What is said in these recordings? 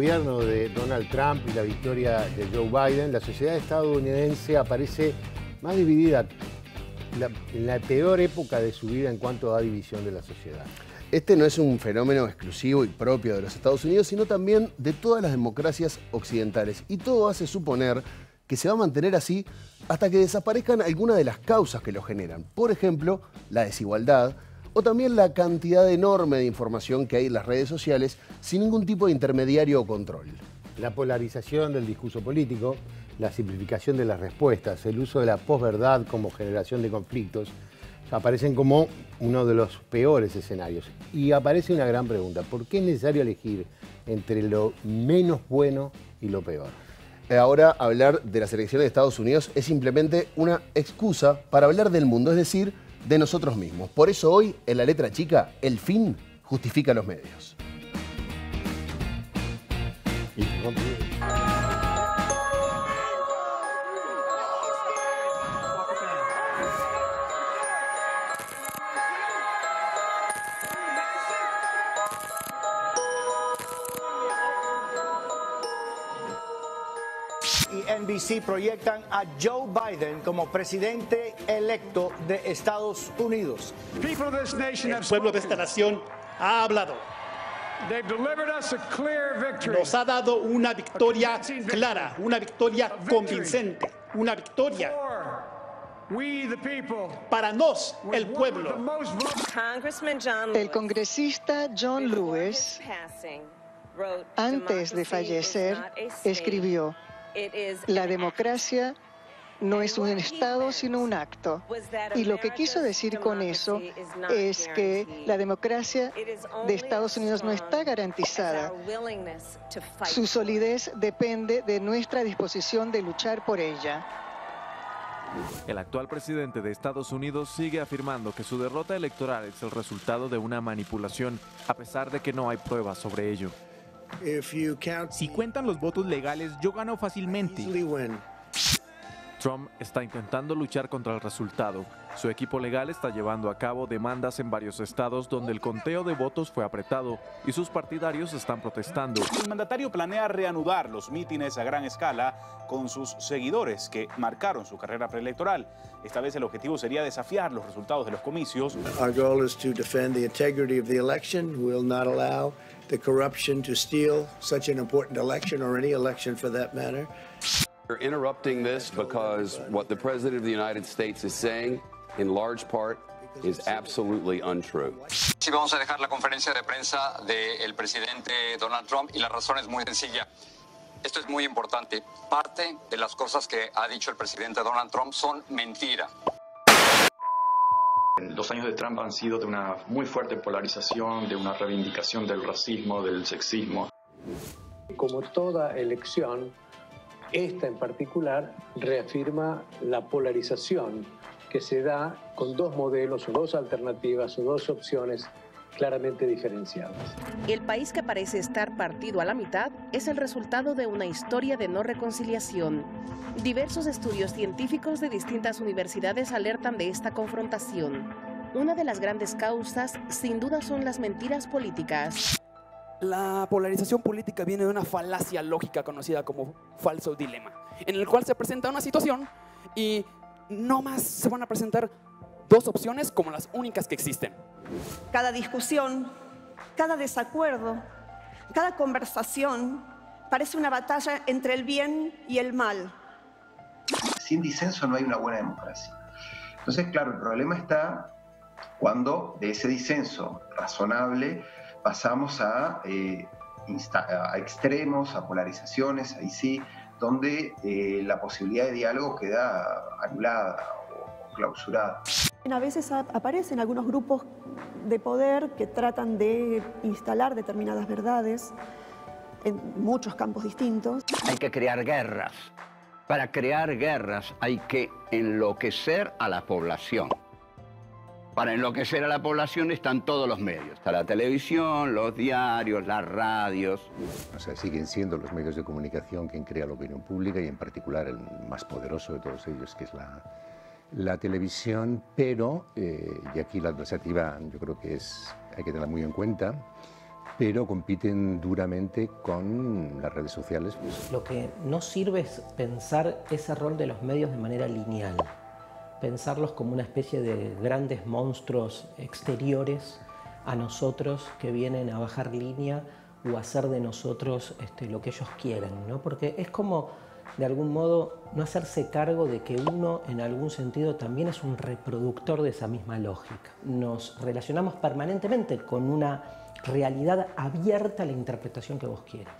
gobierno de Donald Trump y la victoria de Joe Biden, la sociedad estadounidense aparece más dividida, en la peor época de su vida en cuanto a división de la sociedad. Este no es un fenómeno exclusivo y propio de los Estados Unidos, sino también de todas las democracias occidentales. Y todo hace suponer que se va a mantener así hasta que desaparezcan algunas de las causas que lo generan. Por ejemplo, la desigualdad, o también la cantidad enorme de información que hay en las redes sociales sin ningún tipo de intermediario o control. La polarización del discurso político, la simplificación de las respuestas, el uso de la posverdad como generación de conflictos, aparecen como uno de los peores escenarios. Y aparece una gran pregunta, ¿por qué es necesario elegir entre lo menos bueno y lo peor? Ahora hablar de las elecciones de Estados Unidos es simplemente una excusa para hablar del mundo, es decir, de nosotros mismos. Por eso hoy, en la letra chica, el fin justifica los medios. si proyectan a Joe Biden como presidente electo de Estados Unidos. El pueblo de esta nación ha hablado. Nos ha dado una victoria clara, una victoria convincente, una victoria para nos, el pueblo. El congresista John Lewis, antes de fallecer, escribió, la democracia no es un Estado, sino un acto. Y lo que quiso decir con eso es que la democracia de Estados Unidos no está garantizada. Su solidez depende de nuestra disposición de luchar por ella. El actual presidente de Estados Unidos sigue afirmando que su derrota electoral es el resultado de una manipulación, a pesar de que no hay pruebas sobre ello. Si cuentan los votos legales, yo gano fácilmente. Trump está intentando luchar contra el resultado. Su equipo legal está llevando a cabo demandas en varios estados donde el conteo de votos fue apretado y sus partidarios están protestando. El mandatario planea reanudar los mítines a gran escala con sus seguidores que marcaron su carrera preelectoral. Esta vez el objetivo sería desafiar los resultados de los comicios. Our goal to defend the integrity of the election. not allow the corruption to steal such an important election or any election for that matter interrupting this because what the President of the United States is saying, in large part, is absolutely untrue. Sí, vamos a dejar la conferencia de prensa del presidente Donald Trump y la razón es muy sencilla. Esto es muy importante. Parte de las cosas que ha dicho el presidente Donald Trump son mentira. Los años de Trump han sido de una muy fuerte polarización, de una reivindicación del racismo, del sexismo. Como toda elección, esta en particular reafirma la polarización que se da con dos modelos o dos alternativas o dos opciones claramente diferenciadas. El país que parece estar partido a la mitad es el resultado de una historia de no reconciliación. Diversos estudios científicos de distintas universidades alertan de esta confrontación. Una de las grandes causas, sin duda, son las mentiras políticas. La polarización política viene de una falacia lógica conocida como falso dilema, en el cual se presenta una situación y no más se van a presentar dos opciones como las únicas que existen. Cada discusión, cada desacuerdo, cada conversación parece una batalla entre el bien y el mal. Sin disenso no hay una buena democracia. Entonces, claro, el problema está cuando de ese disenso razonable pasamos eh, a, extremos, a polarizaciones, ahí sí, donde eh, la posibilidad de diálogo queda anulada o clausurada. A veces aparecen algunos grupos de poder que tratan de instalar determinadas verdades en muchos campos distintos. Hay que crear guerras. Para crear guerras hay que enloquecer a la población. Para enloquecer a la población están todos los medios. Está la televisión, los diarios, las radios. O sea, siguen siendo los medios de comunicación quien crea la opinión pública y en particular el más poderoso de todos ellos, que es la, televisión, pero, eh, y aquí la adversativa yo creo que es, hay que tenerla muy en cuenta, pero compiten duramente con las redes sociales. Lo que no sirve es pensar ese rol de los medios de manera lineal pensarlos como una especie de grandes monstruos exteriores a nosotros que vienen a bajar línea o a hacer de nosotros este, lo que ellos quieren, ¿no? porque es como de algún modo no hacerse cargo de que uno en algún sentido también es un reproductor de esa misma lógica. Nos relacionamos permanentemente con una realidad abierta a la interpretación que vos quieras.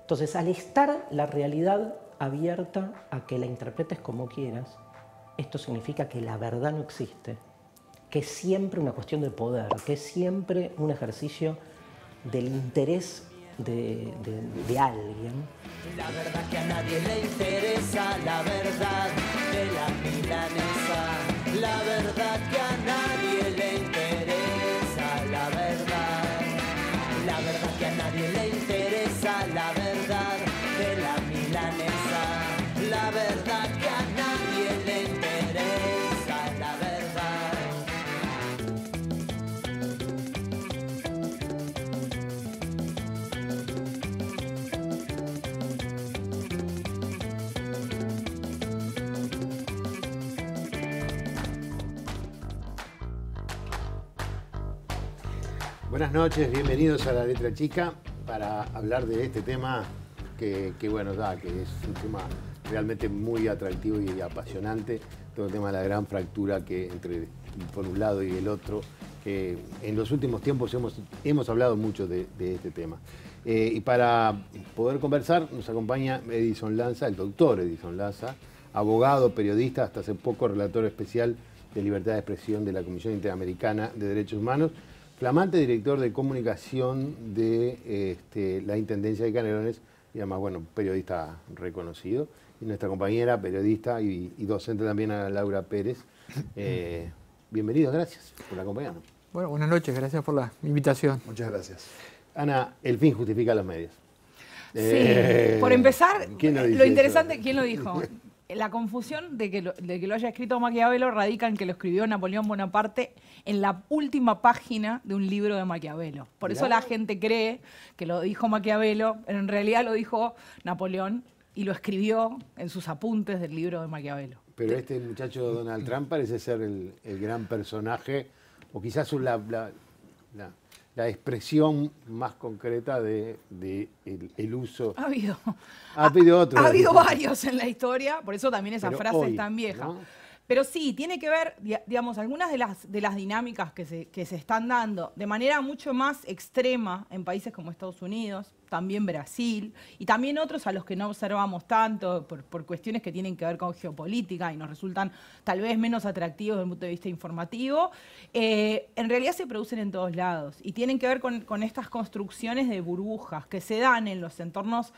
Entonces, al estar la realidad abierta a que la interpretes como quieras, esto significa que la verdad no existe, que es siempre una cuestión de poder, que es siempre un ejercicio del interés de, de, de alguien. La verdad que a nadie le interesa, la verdad de la milanesa, la verdad que a nadie... Buenas noches, bienvenidos a La Letra Chica para hablar de este tema que, bueno, que es un tema realmente muy atractivo y apasionante, todo el tema de la gran fractura que entre por un lado y el otro, que en los últimos tiempos hemos, hablado mucho de, este tema. Eh, y para poder conversar nos acompaña Edison Lanza, el doctor Edison Lanza, abogado, periodista, hasta hace poco relator especial de libertad de expresión de la Comisión Interamericana de Derechos Humanos flamante director de comunicación de este, la Intendencia de Canelones y además, bueno, periodista reconocido. Y nuestra compañera, periodista y, docente también, a Laura Pérez. Eh, bienvenidos, gracias por acompañarnos. Bueno, buenas noches, gracias por la invitación. Muchas gracias. Ana, el fin justifica los medios. Sí, por eh, empezar, lo, eh, interesante, ¿quién lo dijo? la confusión de que, lo, haya escrito Maquiavelo radica en que lo escribió Napoleón Bonaparte en la última página de un libro de Maquiavelo. Por eso la gente cree que lo dijo Maquiavelo, pero en realidad lo dijo Napoleón y lo escribió en sus apuntes del libro de Maquiavelo. Pero este muchacho Donald Trump parece ser el, gran personaje, o quizás la, la la expresión más concreta de, el, uso. Ha habido, ha, habido, otros, ha habido varios en la historia, por eso también esa frase es tan vieja. Pero sí, tiene que ver, digamos, algunas de las, de las dinámicas que se, que se están dando de manera mucho más extrema en países como Estados Unidos, también Brasil, y también otros a los que no observamos tanto por, cuestiones que tienen que ver con geopolítica y nos resultan tal vez menos atractivos desde el punto de vista informativo, eh, en realidad se producen en todos lados y tienen que ver con, con estas construcciones de burbujas que se dan en los entornos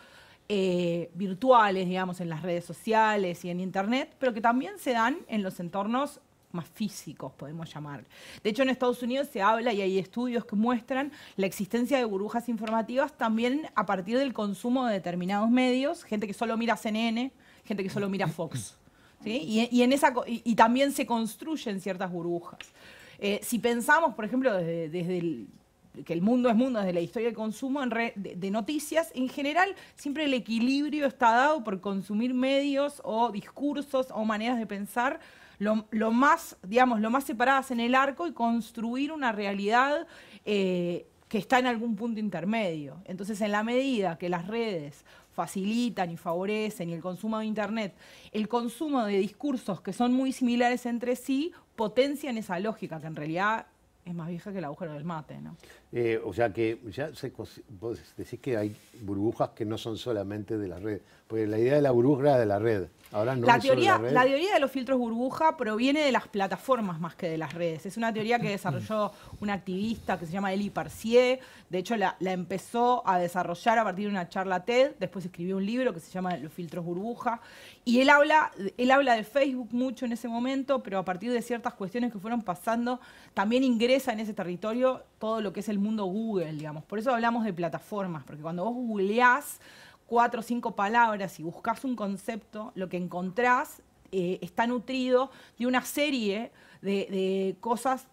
eh, virtuales, digamos, en las redes sociales y en Internet, pero que también se dan en los entornos más físicos, podemos llamar. De hecho, en Estados Unidos se habla y hay estudios que muestran la existencia de burbujas informativas también a partir del consumo de determinados medios, gente que solo mira CNN, gente que solo mira Fox. Y, en esa, también se construyen ciertas burbujas. Eh, si pensamos, por ejemplo, desde el, que el mundo es mundo desde la historia del consumo en de, noticias, en general siempre el equilibrio está dado por consumir medios o discursos o maneras de pensar lo, más, digamos, lo más separadas en el arco y construir una realidad eh, que está en algún punto intermedio. Entonces, en la medida que las redes facilitan y favorecen el consumo de Internet, el consumo de discursos que son muy similares entre sí, potencian esa lógica que en realidad es más vieja que el agujero del mate, ¿no? Eh, o sea que ya se, decís que hay burbujas que no son solamente de la red, porque la idea de la burbuja era de la red la, teoría, la, teoría de los filtros burbuja proviene de las plataformas más que de las redes. Es una teoría que desarrolló una activista que se llama eli Parcier. De hecho, la, empezó a desarrollar a partir de una charla TED. Después escribió un libro que se llama Los filtros burbuja. Y él habla, él habla de Facebook mucho en ese momento, pero a partir de ciertas cuestiones que fueron pasando, también ingresa en ese territorio todo lo que es el mundo Google, digamos. Por eso hablamos de plataformas, porque cuando vos googleás, cuatro o cinco palabras y buscas un concepto, lo que encontrás eh, está nutrido de una serie de, cosas,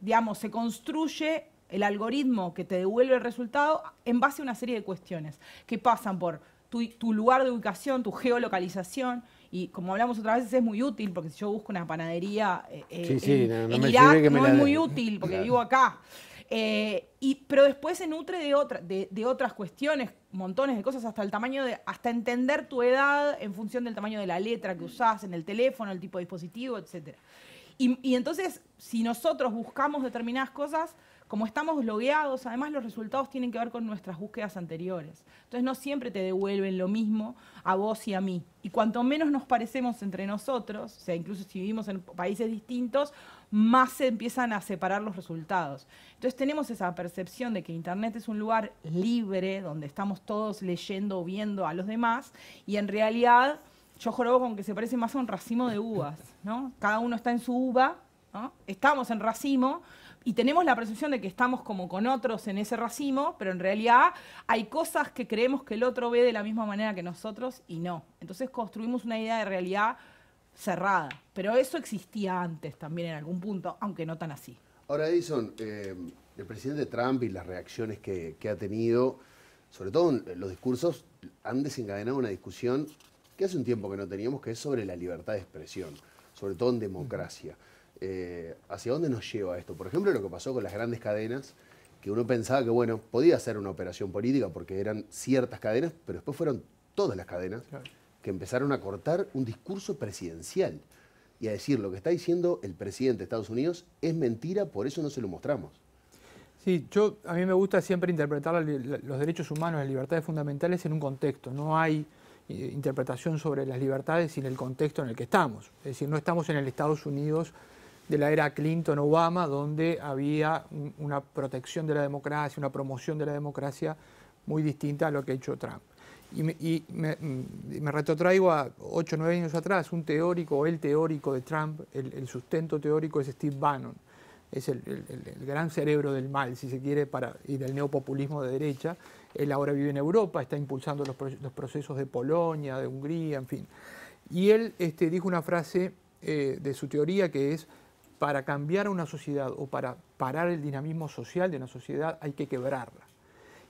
digamos, se construye el algoritmo que te devuelve el resultado en base a una serie de cuestiones que pasan por tu, lugar de ubicación, tu geolocalización. Y como hablamos otra vez, es muy útil, porque si yo busco una panadería eh, eh, en, Irak, no es muy útil, porque vivo acá. y, pero después se nutre de, de otras cuestiones montones de cosas, hasta el tamaño de, hasta entender tu edad en función del tamaño de la letra que usás en el teléfono, el tipo de dispositivo, etc. Y, y entonces, si nosotros buscamos determinadas cosas, como estamos logueados, además los resultados tienen que ver con nuestras búsquedas anteriores. Entonces no siempre te devuelven lo mismo a vos y a mí. Y cuanto menos nos parecemos entre nosotros, o sea, incluso si vivimos en países distintos, más se empiezan a separar los resultados. Entonces tenemos esa percepción de que Internet es un lugar libre, donde estamos todos leyendo o viendo a los demás, y en realidad yo jorobo con que se parece más a un racimo de uvas, ¿no? Cada uno está en su uva, estamos en racimo, y tenemos la percepción de que estamos como con otros en ese racimo, pero en realidad hay cosas que creemos que el otro ve de la misma manera que nosotros y no. Entonces construimos una idea de realidad cerrada. Pero eso existía antes también en algún punto, aunque no tan así. Ahora, Edison, eh, el presidente Trump y las reacciones que, ha tenido, sobre todo los discursos, han desencadenado una discusión que hace un tiempo que no teníamos, que es sobre la libertad de expresión, sobre todo en democracia. Eh, ¿Hacia dónde nos lleva esto? Por ejemplo, lo que pasó con las grandes cadenas, que uno pensaba que, bueno, podía ser una operación política porque eran ciertas cadenas, pero después fueron todas las cadenas. Claro que empezaron a cortar un discurso presidencial y a decir lo que está diciendo el presidente de Estados Unidos es mentira, por eso no se lo mostramos. Sí, yo, a mí me gusta siempre interpretar los derechos humanos, las libertades fundamentales en un contexto. No hay eh, interpretación sobre las libertades sin el contexto en el que estamos. Es decir, no estamos en el Estados Unidos de la era Clinton-Obama, donde había una protección de la democracia, una promoción de la democracia muy distinta a lo que ha hecho Trump. Y, me, y mm, retrotraigo a 8 o 9 años atrás, un teórico, el teórico de Trump, el, sustento teórico es Steve Bannon, es el, gran cerebro del mal, si se quiere, para, y del neopopulismo de derecha. Él ahora vive en Europa, está impulsando los, procesos de Polonia, de Hungría, en fin. Y él este, dijo una frase eh, de su teoría que es, para cambiar una sociedad o para parar el dinamismo social de una sociedad hay que quebrarla.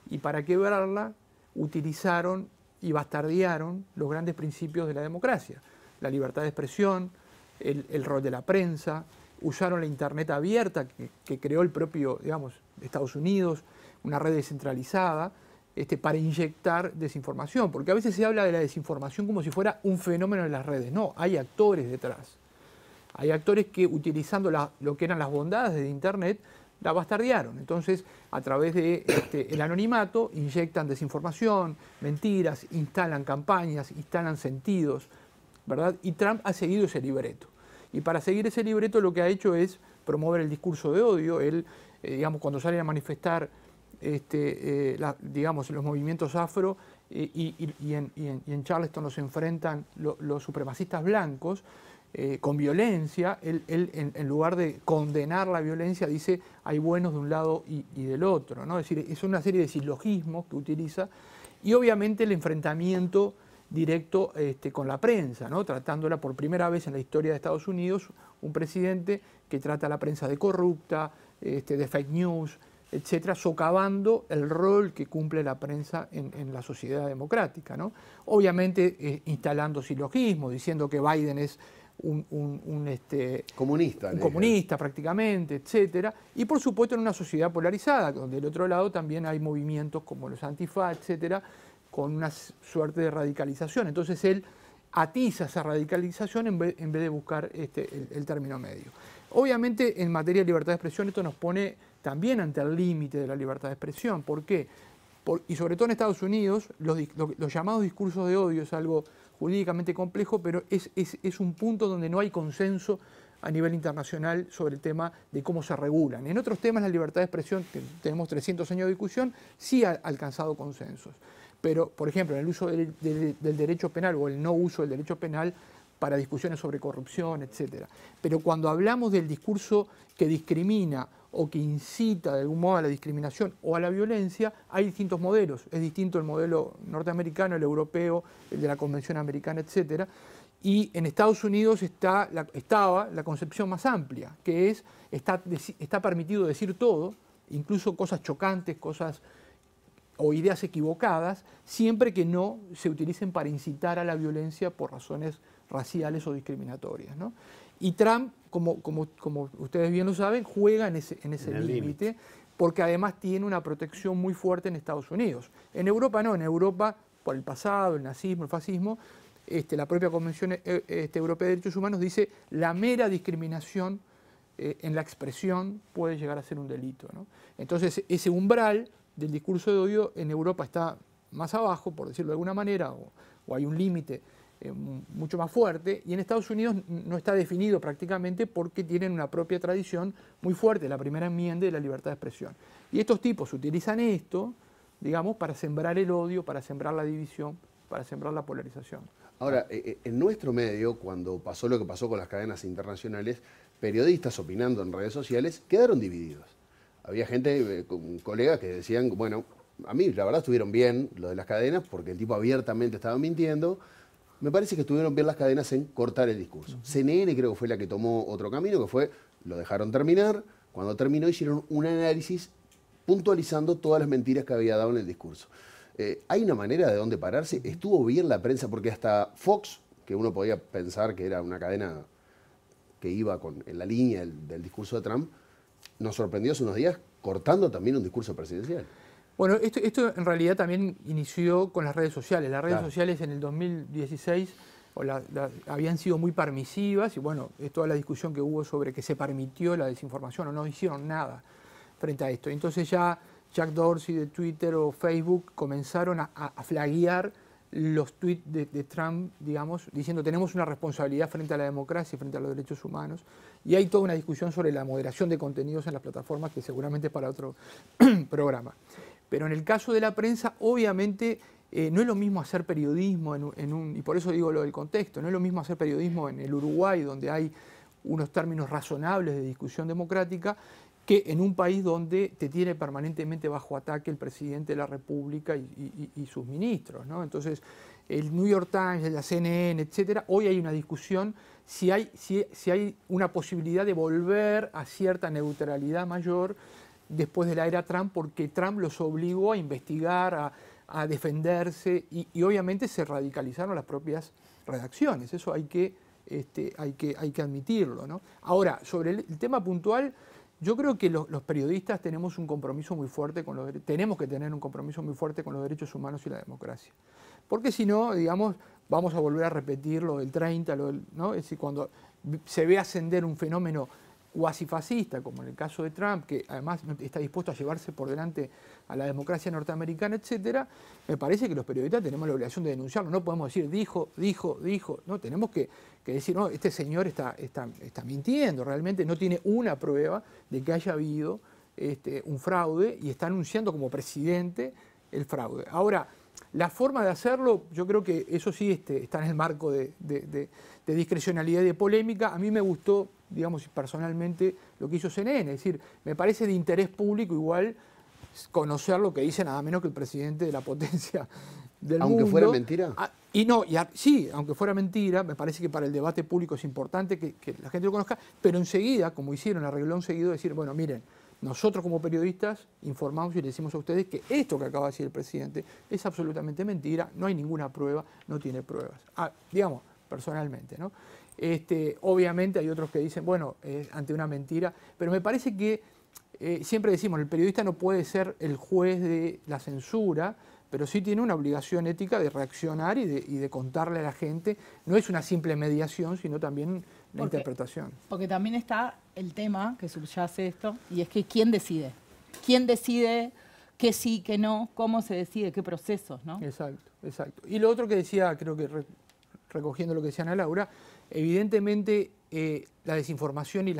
Y para quebrarla utilizaron y bastardearon los grandes principios de la democracia, la libertad de expresión, el, rol de la prensa, usaron la Internet abierta que, creó el propio, digamos, Estados Unidos, una red descentralizada, este, para inyectar desinformación, porque a veces se habla de la desinformación como si fuera un fenómeno de las redes, no, hay actores detrás. Hay actores que utilizando lo que eran las bondades de Internet la bastardearon. Entonces, a través del de, este, anonimato, inyectan desinformación, mentiras, instalan campañas, instalan sentidos, ¿verdad? Y Trump ha seguido ese libreto. Y para seguir ese libreto lo que ha hecho es promover el discurso de odio. Él, eh, digamos, cuando salen a manifestar, este, eh, digamos, los movimientos afro, eh, y, en, Charleston los enfrentan los supremacistas blancos, eh, con violencia, él, en, lugar de condenar la violencia dice hay buenos de un lado y, del otro. ¿no? Es decir, es una serie de silogismos que utiliza y obviamente el enfrentamiento directo este, con la prensa, ¿no? tratándola por primera vez en la historia de Estados Unidos, un presidente que trata a la prensa de corrupta, este, de fake news, etcétera, socavando el rol que cumple la prensa en, la sociedad democrática. ¿no? Obviamente eh, instalando silogismos, diciendo que Biden es un, este, comunista, prácticamente, etcétera, y por supuesto en una sociedad polarizada, donde del otro lado también hay movimientos como los antifa, etcétera, con una suerte de radicalización. Entonces él atiza esa radicalización en vez, de buscar este, el, término medio. Obviamente en materia de libertad de expresión esto nos pone también ante el límite de la libertad de expresión. ¿Por qué? y sobre todo en Estados Unidos, los, llamados discursos de odio es algo jurídicamente complejo, pero es, un punto donde no hay consenso a nivel internacional sobre el tema de cómo se regulan. En otros temas, la libertad de expresión, que tenemos 300 años de discusión, sí ha alcanzado consensos. Pero, por ejemplo, en el uso del, del derecho penal o el no uso del derecho penal para discusiones sobre corrupción, etc. Pero cuando hablamos del discurso que discrimina o que incita de algún modo a la discriminación o a la violencia, hay distintos modelos. Es distinto el modelo norteamericano, el europeo, el de la Convención Americana, etc. Y en Estados Unidos está estaba la concepción más amplia, que es, está, está permitido decir todo, incluso cosas chocantes, cosas o ideas equivocadas, siempre que no se utilicen para incitar a la violencia por razones raciales o discriminatorias. Y Trump, como, ustedes bien lo saben, juega en ese, límite, porque además tiene una protección muy fuerte en Estados Unidos. En Europa no, en Europa, por el pasado, el nazismo, el fascismo, este, la propia Convención eh, este, Europea de Derechos Humanos dice la mera discriminación eh, en la expresión puede llegar a ser un delito. Entonces, ese umbral del discurso de odio en Europa está más abajo, por decirlo de alguna manera, o hay un límite. Eh, mucho más fuerte, y en Estados Unidos no está definido prácticamente porque tienen una propia tradición muy fuerte, la primera enmienda de la libertad de expresión. Y estos tipos utilizan esto, digamos, para sembrar el odio, para sembrar la división, para sembrar la polarización. Ahora, eh, eh, en nuestro medio, cuando pasó lo que pasó con las cadenas internacionales, periodistas opinando en redes sociales quedaron divididos. Había gente, colegas que decían, bueno, a mí la verdad estuvieron bien lo de las cadenas porque el tipo abiertamente estaba mintiendo, me parece que estuvieron bien las cadenas en cortar el discurso. CNN creo que fue la que tomó otro camino, que fue, lo dejaron terminar, cuando terminó hicieron un análisis puntualizando todas las mentiras que había dado en el discurso. Eh, hay una manera de dónde pararse, estuvo bien la prensa, porque hasta Fox, que uno podía pensar que era una cadena que iba con, en la línea del, del discurso de Trump, nos sorprendió hace unos días cortando también un discurso presidencial. Bueno, esto, en realidad también inició con las redes sociales. Las redes sociales en el 2016 habían sido muy permisivas y bueno, es toda la discusión que hubo sobre que se permitió la desinformación o no hicieron nada frente a esto. Entonces ya Jack Dorsey de Twitter o Facebook comenzaron a, a flaguear los tweets de, de, Trump, digamos, diciendo tenemos una responsabilidad frente a la democracia y frente a los derechos humanos. Y hay toda una discusión sobre la moderación de contenidos en las plataformas que seguramente es para otro programa. Pero en el caso de la prensa, obviamente, eh, no es lo mismo hacer periodismo, en, un, y por eso digo lo del contexto, no es lo mismo hacer periodismo en el Uruguay, donde hay unos términos razonables de discusión democrática, que en un país donde te tiene permanentemente bajo ataque el presidente de la República y, sus ministros. Entonces, el New York Times, la CNN, etcétera, hoy hay una discusión si hay, si, si hay una posibilidad de volver a cierta neutralidad mayor después de la era Trump porque Trump los obligó a investigar, a, defenderse y, obviamente se radicalizaron las propias redacciones. Eso hay que, este, hay que, hay que admitirlo. Ahora, sobre el, tema puntual, yo creo que los, periodistas tenemos un compromiso muy fuerte con los tenemos que tener un compromiso muy fuerte con los derechos humanos y la democracia. Porque si no, digamos, vamos a volver a repetir lo del 30, ¿no? Es decir, cuando se ve ascender un fenómeno fascista como en el caso de Trump, que además está dispuesto a llevarse por delante a la democracia norteamericana, etcétera, me parece que los periodistas tenemos la obligación de denunciarlo. No podemos decir dijo, dijo, dijo. No, tenemos que, decir, no, este señor está, está, mintiendo, realmente no tiene una prueba de que haya habido este, un fraude y está anunciando como presidente el fraude. Ahora, la forma de hacerlo, yo creo que eso sí este, está en el marco de, de discrecionalidad y de polémica. A mí me gustó digamos, personalmente lo que hizo CNN. Es decir, me parece de interés público igual conocer lo que dice nada menos que el presidente de la potencia del aunque fuera mentira. Ah, y no, sí, aunque fuera mentira, me parece que para el debate público es importante que, la gente lo conozca, pero enseguida, como hicieron, arregló enseguida decir, bueno, miren, nosotros como periodistas informamos y le decimos a ustedes que esto que acaba de decir el presidente es absolutamente mentira, no hay ninguna prueba, no tiene pruebas. Ah, digamos, personalmente, ¿no? Este, obviamente hay otros que dicen, bueno, es ante una mentira, pero me parece que eh, siempre decimos, el periodista no puede ser el juez de la censura, pero sí tiene una obligación ética de reaccionar y de, contarle a la gente. No es una simple mediación, sino también la interpretación. Porque también está el tema que subyace esto, y es que ¿quién decide? ¿Quién decide qué sí, qué no? ¿Cómo se decide? ¿Qué procesos? ¿no? Exacto, exacto. Y lo otro que decía, creo que recogiendo lo que decía Ana Laura, Evidentemente, eh, la desinformación y,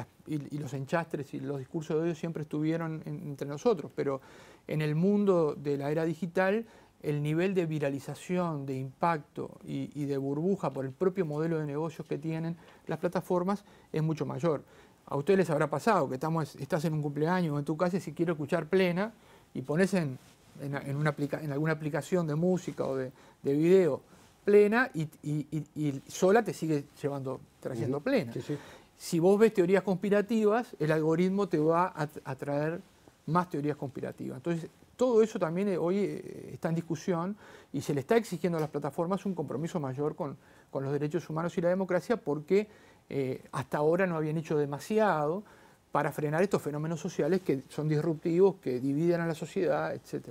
los enchastres y los discursos de odio siempre estuvieron entre nosotros, pero en el mundo de la era digital, el nivel de viralización, de impacto y, de burbuja por el propio modelo de negocios que tienen las plataformas es mucho mayor. A ustedes les habrá pasado que estamos, estás en un cumpleaños o en tu casa y si quiero escuchar plena y pones en, alguna aplicación de música o de video plena y, sola te sigue llevando, trayendo plena. Si vos ves teorías conspirativas, el algoritmo te va a, traer más teorías conspirativas. Entonces, todo eso también eh, hoy eh, está en discusión y se le está exigiendo a las plataformas un compromiso mayor con, los derechos humanos y la democracia porque eh, hasta ahora no habían hecho demasiado para frenar estos fenómenos sociales que son disruptivos, que dividen a la sociedad, etc.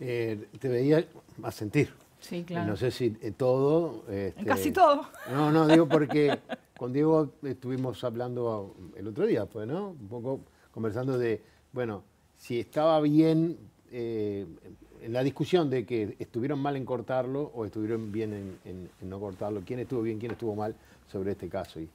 te veía a sentir Sí, claro. No sé si eh, todo. Este, Casi todo. No, no, digo porque con Diego estuvimos hablando el otro día, pues, ¿no? Un poco conversando de, bueno, si estaba bien en eh, la discusión de que estuvieron mal en cortarlo o estuvieron bien en, no cortarlo, quién estuvo bien, quién estuvo mal sobre este caso. Y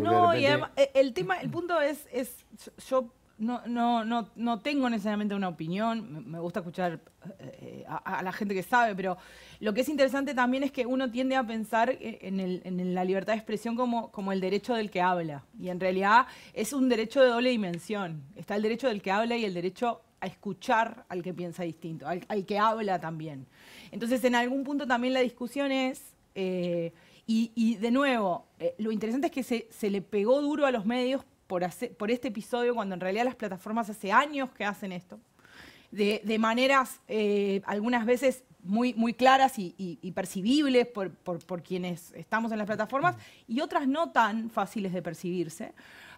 no, y además, eh, el tema, el punto es, es yo no, no, no, tengo necesariamente una opinión, me gusta escuchar eh, a, la gente que sabe, pero lo que es interesante también es que uno tiende a pensar eh, en, la libertad de expresión como, como el derecho del que habla, y en realidad es un derecho de doble dimensión, está el derecho del que habla y el derecho a escuchar al que piensa distinto, al, que habla también. Entonces, en algún punto también la discusión es... Eh, y, de nuevo, lo interesante es que se, se, le pegó duro a los medios por, este episodio, cuando en realidad las plataformas hace años que hacen esto, de, maneras eh, algunas veces muy, claras y, percibibles por, quienes estamos en las plataformas y otras no tan fáciles de percibirse.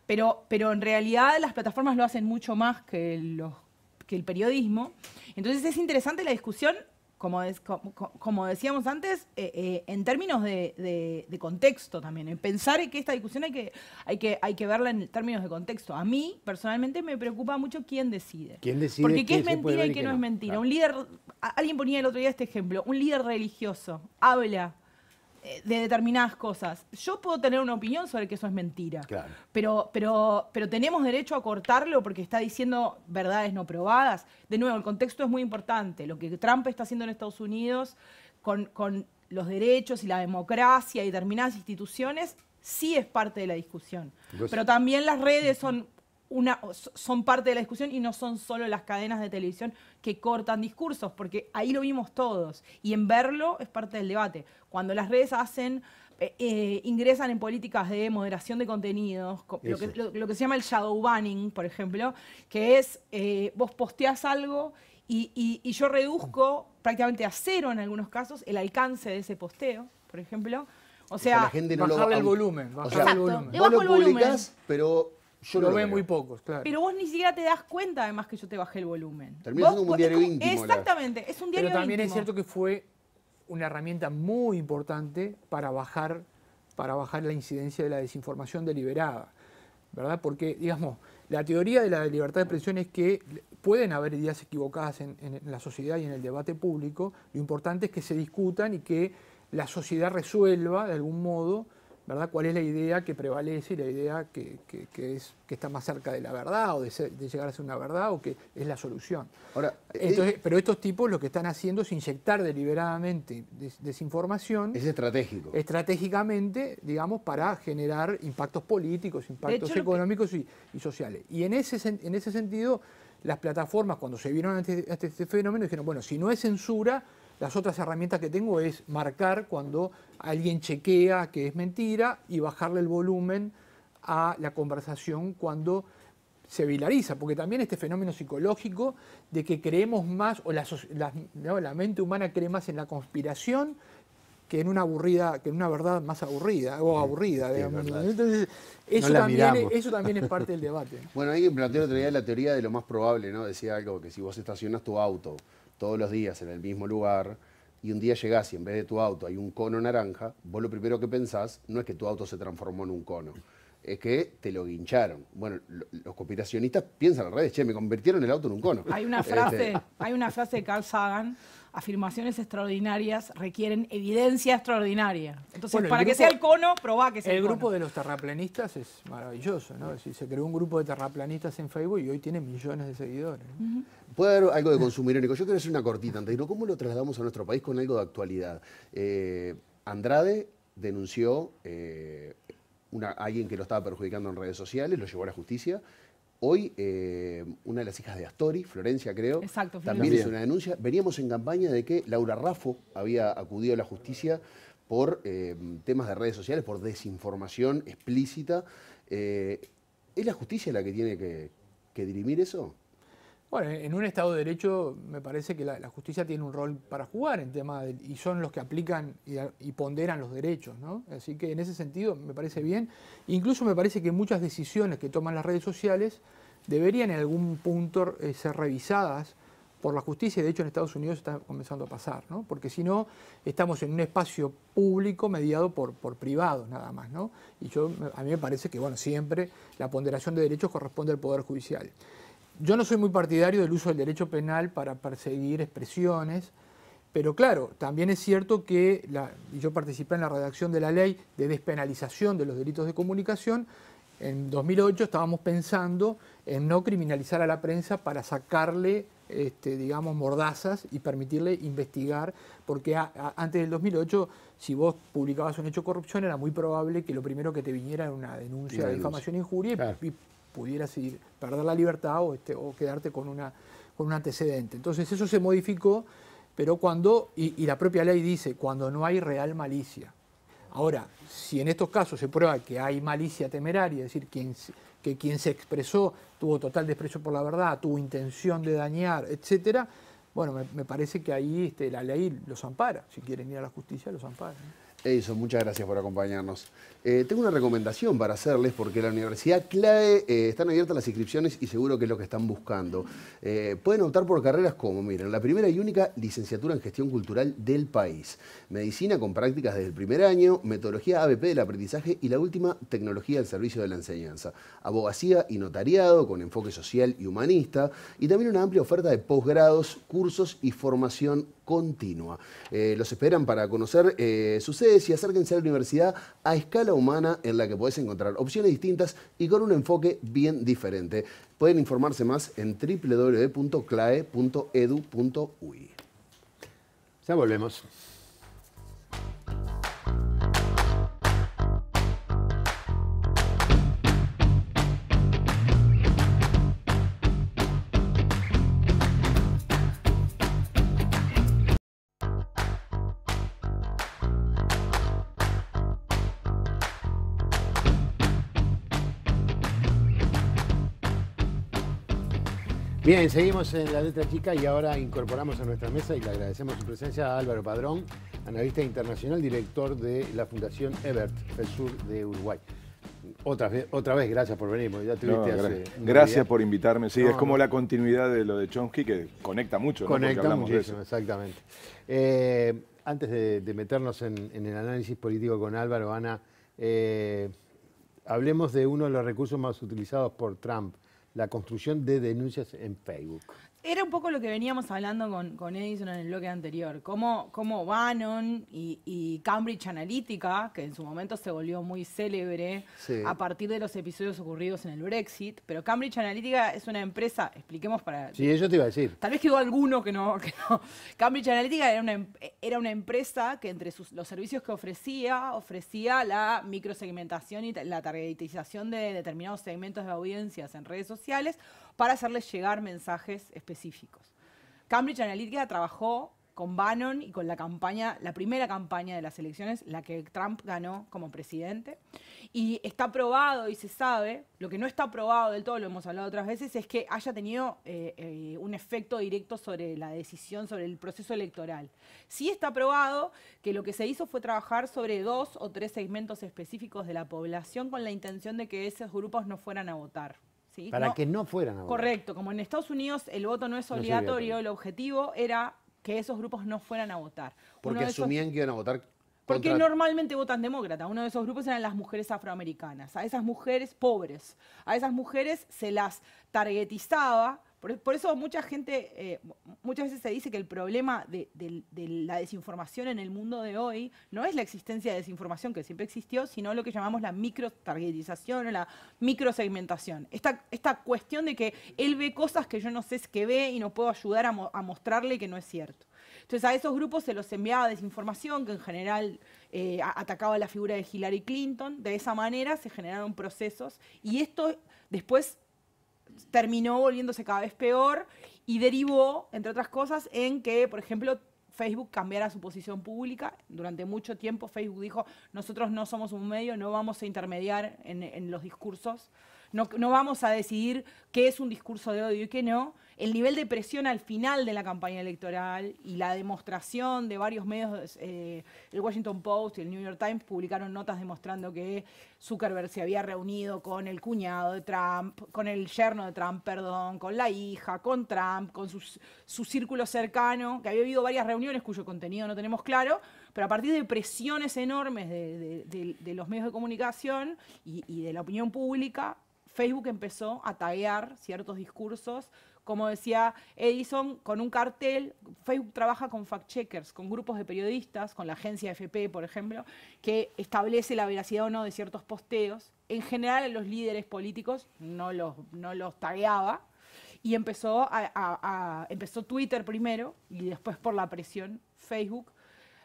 Pero, pero en realidad las plataformas lo hacen mucho más que el periodismo. Entonces es interesante la discusión como, como, decíamos antes, eh, eh, en términos de, contexto también, pensar que esta discusión hay que, hay, que, hay que verla en términos de contexto. A mí, personalmente, me preocupa mucho quién decide. ¿Quién Porque qué es mentira y qué no, es mentira. Un líder, alguien ponía el otro día este ejemplo, un líder religioso habla eh, de determinadas cosas. Yo puedo tener una opinión sobre que eso es mentira, claro. pero, pero, pero tenemos derecho a cortarlo porque está diciendo verdades no probadas. De nuevo, el contexto es muy importante. Lo que Trump está haciendo en Estados Unidos con, con los derechos y la democracia y determinadas instituciones sí es parte de la discusión. pero también las redes mm. son son parte de la discusión y no son solo las cadenas de televisión que cortan discursos, porque ahí lo vimos todos y en verlo es parte del debate. Cuando las redes hacen, eh, eh, ingresan en políticas de moderación de contenidos, lo que, se llama el shadow banning, por ejemplo, que es eh, vos posteas algo y, yo reduzco prácticamente a cero en algunos casos el alcance de ese posteo, por ejemplo. O sea, la gente no bajarle el volumen. Bajarle o el volumen. pero yo lo, veo muy pocos, claro. Pero vos ni siquiera te das cuenta, además, que yo te bajé el volumen. Termina siendo un diario íntimo. Exactamente, es un diario íntimo. Pero también es cierto que fue una herramienta muy importante para bajar, para bajar la incidencia de la desinformación deliberada, ¿verdad? Porque, digamos, la teoría de la libertad de expresión es que pueden haber ideas equivocadas en, en la sociedad y en el debate público, lo importante es que se discutan y que la sociedad resuelva, de algún modo, ¿Cuál es la idea que prevalece y la idea que, es, que está más cerca de la verdad o de, llegar a ser una verdad o que es la solución? Ahora, eh, pero estos tipos lo que están haciendo es inyectar deliberadamente desinformación. Es estratégico. Estratégicamente, digamos, para generar impactos políticos, impactos económicos y, sociales. Y en ese, en ese sentido, las plataformas cuando se vieron ante este fenómeno dijeron, bueno, si no es censura las otras herramientas que tengo es marcar cuando alguien chequea que es mentira y bajarle el volumen a la conversación cuando se vilariza, porque también este fenómeno psicológico de que creemos más, o la, mente humana cree más en la conspiración que en una aburrida, que en una verdad más aburrida, o aburrida, Entonces, eso, también es, parte del debate. bueno, alguien planteó otra la teoría de lo más probable, ¿no? Decía algo, que si vos estacionas tu auto todos los días en el mismo lugar y un día llegás y en vez de tu auto hay un cono naranja, vos lo primero que pensás no es que tu auto se transformó en un cono, es que te lo guincharon. Bueno, los conspiracionistas piensan las redes. che, me convirtieron el auto en un cono. Hay una frase, este, hay una frase de Carl Sagan afirmaciones extraordinarias requieren evidencia extraordinaria. Entonces, para que sea el cono, probá que sea el, cono. El grupo de los terraplanistas es maravilloso, ¿no? se creó un grupo de terraplanistas en Facebook y hoy tiene millones de seguidores. Puede haber algo de consumo irónico. Yo quiero hacer una cortita antes. ¿Cómo lo trasladamos a nuestro país con algo de actualidad? Eh, Andrade denunció eh, a alguien que lo estaba perjudicando en redes sociales, lo llevó a la justicia. Hoy, eh, una de las hijas de Astori, Florencia creo, también hizo una denuncia. Veníamos en campaña de que Laura Raffo había acudido a la justicia por temas de redes sociales, por desinformación explícita. ¿Es la justicia la que tiene que dirimir eso? Bueno, en un Estado de Derecho me parece que la, justicia tiene un rol para jugar en tema de, y son los que aplican y, ponderan los derechos, ¿no? Así que en ese sentido me parece bien. Incluso me parece que muchas decisiones que toman las redes sociales deberían en algún punto eh, ser revisadas por la justicia de hecho en Estados Unidos está comenzando a pasar, ¿no? Porque si no estamos en un espacio público mediado por, por privados nada más, ¿no? Y yo a mí me parece que bueno siempre la ponderación de derechos corresponde al poder judicial. Yo no soy muy partidario del uso del derecho penal para perseguir expresiones, pero claro, también es cierto que la, yo participé en la redacción de la ley de despenalización de los delitos de comunicación. En 2008 estábamos pensando en no criminalizar a la prensa para sacarle, este, digamos, mordazas y permitirle investigar, porque antes del 2008, si vos publicabas un hecho de corrupción, era muy probable que lo primero que te viniera era una denuncia de difamación e injuria y pudieras ir, perder la libertad este, o, quedarte con, una, con un antecedente. Entonces eso se modificó, pero cuando, y, la propia ley dice, cuando no hay real malicia. Ahora, si en estos casos se prueba que hay malicia temeraria, es decir, que quien se expresó tuvo total desprecio por la verdad, tuvo intención de dañar, etc., bueno, me, parece que ahí este, la ley los ampara. Si quieren ir a la justicia, los ampara. Eso, muchas gracias por acompañarnos. Eh, tengo una recomendación para hacerles porque la Universidad CLAE eh, están abiertas las inscripciones y seguro que es lo que están buscando. Eh, pueden optar por carreras como, miren, la primera y única licenciatura en gestión cultural del país, medicina con prácticas desde el primer año, metodología ABP del aprendizaje y la última, tecnología al servicio de la enseñanza, abogacía y notariado con enfoque social y humanista y también una amplia oferta de posgrados, cursos y formación continua. Eh, los esperan para conocer eh, sus sedes y acérquense a la universidad a escala humana en la que podés encontrar opciones distintas y con un enfoque bien diferente. Pueden informarse más en www.clae.edu.uy. Ya volvemos. Bien, seguimos en la letra chica y ahora incorporamos a nuestra mesa y le agradecemos su presencia a Álvaro Padrón, analista internacional, director de la Fundación Ebert, el sur de Uruguay. Otra vez, otra vez gracias por venir, Gracias por invitarme, sí, es como la continuidad de lo de Chomsky que conecta mucho. Conecta muchísimo, exactamente. Eh, antes de, meternos en, el análisis político con Álvaro, Ana, eh, hablemos de uno de los recursos más utilizados por Trump, la construcción de denuncias en Facebook. Era un poco lo que veníamos hablando con, Edison en el bloque anterior, cómo, cómo Bannon y, Cambridge Analytica, que en su momento se volvió muy célebre a partir de los episodios ocurridos en el Brexit, pero Cambridge Analytica es una empresa, expliquemos para... Sí, yo te iba a decir. Tal vez quedó alguno que no... Cambridge Analytica era una, em, era una empresa que entre sus, los servicios que ofrecía, ofrecía la microsegmentación y la targetización de determinados segmentos de audiencias en redes sociales, para hacerles llegar mensajes específicos. Cambridge Analytica trabajó con Bannon y con la campaña, la primera campaña de las elecciones, la que Trump ganó como presidente. Y está probado y se sabe, lo que no está probado del todo, lo hemos hablado otras veces, es que haya tenido eh, eh, un efecto directo sobre la decisión, sobre el proceso electoral. Sí está probado que lo que se hizo fue trabajar sobre dos o tres segmentos específicos de la población con la intención de que esos grupos no fueran a votar. Para que no fueran a votar. Correcto, como en Estados Unidos el voto no es obligatorio, el objetivo era que esos grupos no fueran a votar. Porque asumían que iban a votar. Porque normalmente votan demócrata. Uno de esos grupos eran las mujeres afroamericanas. A esas mujeres pobres, a esas mujeres se las targetizaba e, por, eso mucha gente, eh, muchas veces se dice que el problema de, la desinformación en el mundo de hoy no es la existencia de desinformación que siempre existió, sino lo que llamamos la microtargetización o la microsegmentación. Esta, esta cuestión de que él ve cosas que yo no sé que ve y no puedo ayudar a, mostrarle que no es cierto. Entonces a esos grupos se los enviaba desinformación, que en general eh, atacaba la figura de Hillary Clinton. De esa manera se generaron procesos y esto después terminó volviéndose cada vez peor y derivó, entre otras cosas, en que, por ejemplo, Facebook cambiara su posición pública. Durante mucho tiempo Facebook dijo, nosotros no somos un medio, no vamos a intermediar en, los discursos, no, no, vamos a decidir qué es un discurso de odio y qué no el nivel de presión al final de la campaña electoral y la demostración de varios medios, eh, el Washington Post y el New York Times publicaron notas demostrando que Zuckerberg se había reunido con el cuñado de Trump, con el yerno de Trump, perdón, con la hija, con Trump, con su círculo cercano, que había habido varias reuniones cuyo contenido no tenemos claro, pero a partir de presiones enormes de, los medios de comunicación y, y de la opinión pública, Facebook empezó a taguear ciertos discursos como decía Edison, con un cartel. Facebook trabaja con fact-checkers, con grupos de periodistas, con la agencia FP, por ejemplo, que establece la veracidad o no de ciertos posteos. En general, a los líderes políticos no los, no los tagueaba. Y empezó, a, empezó Twitter primero y después por la presión Facebook.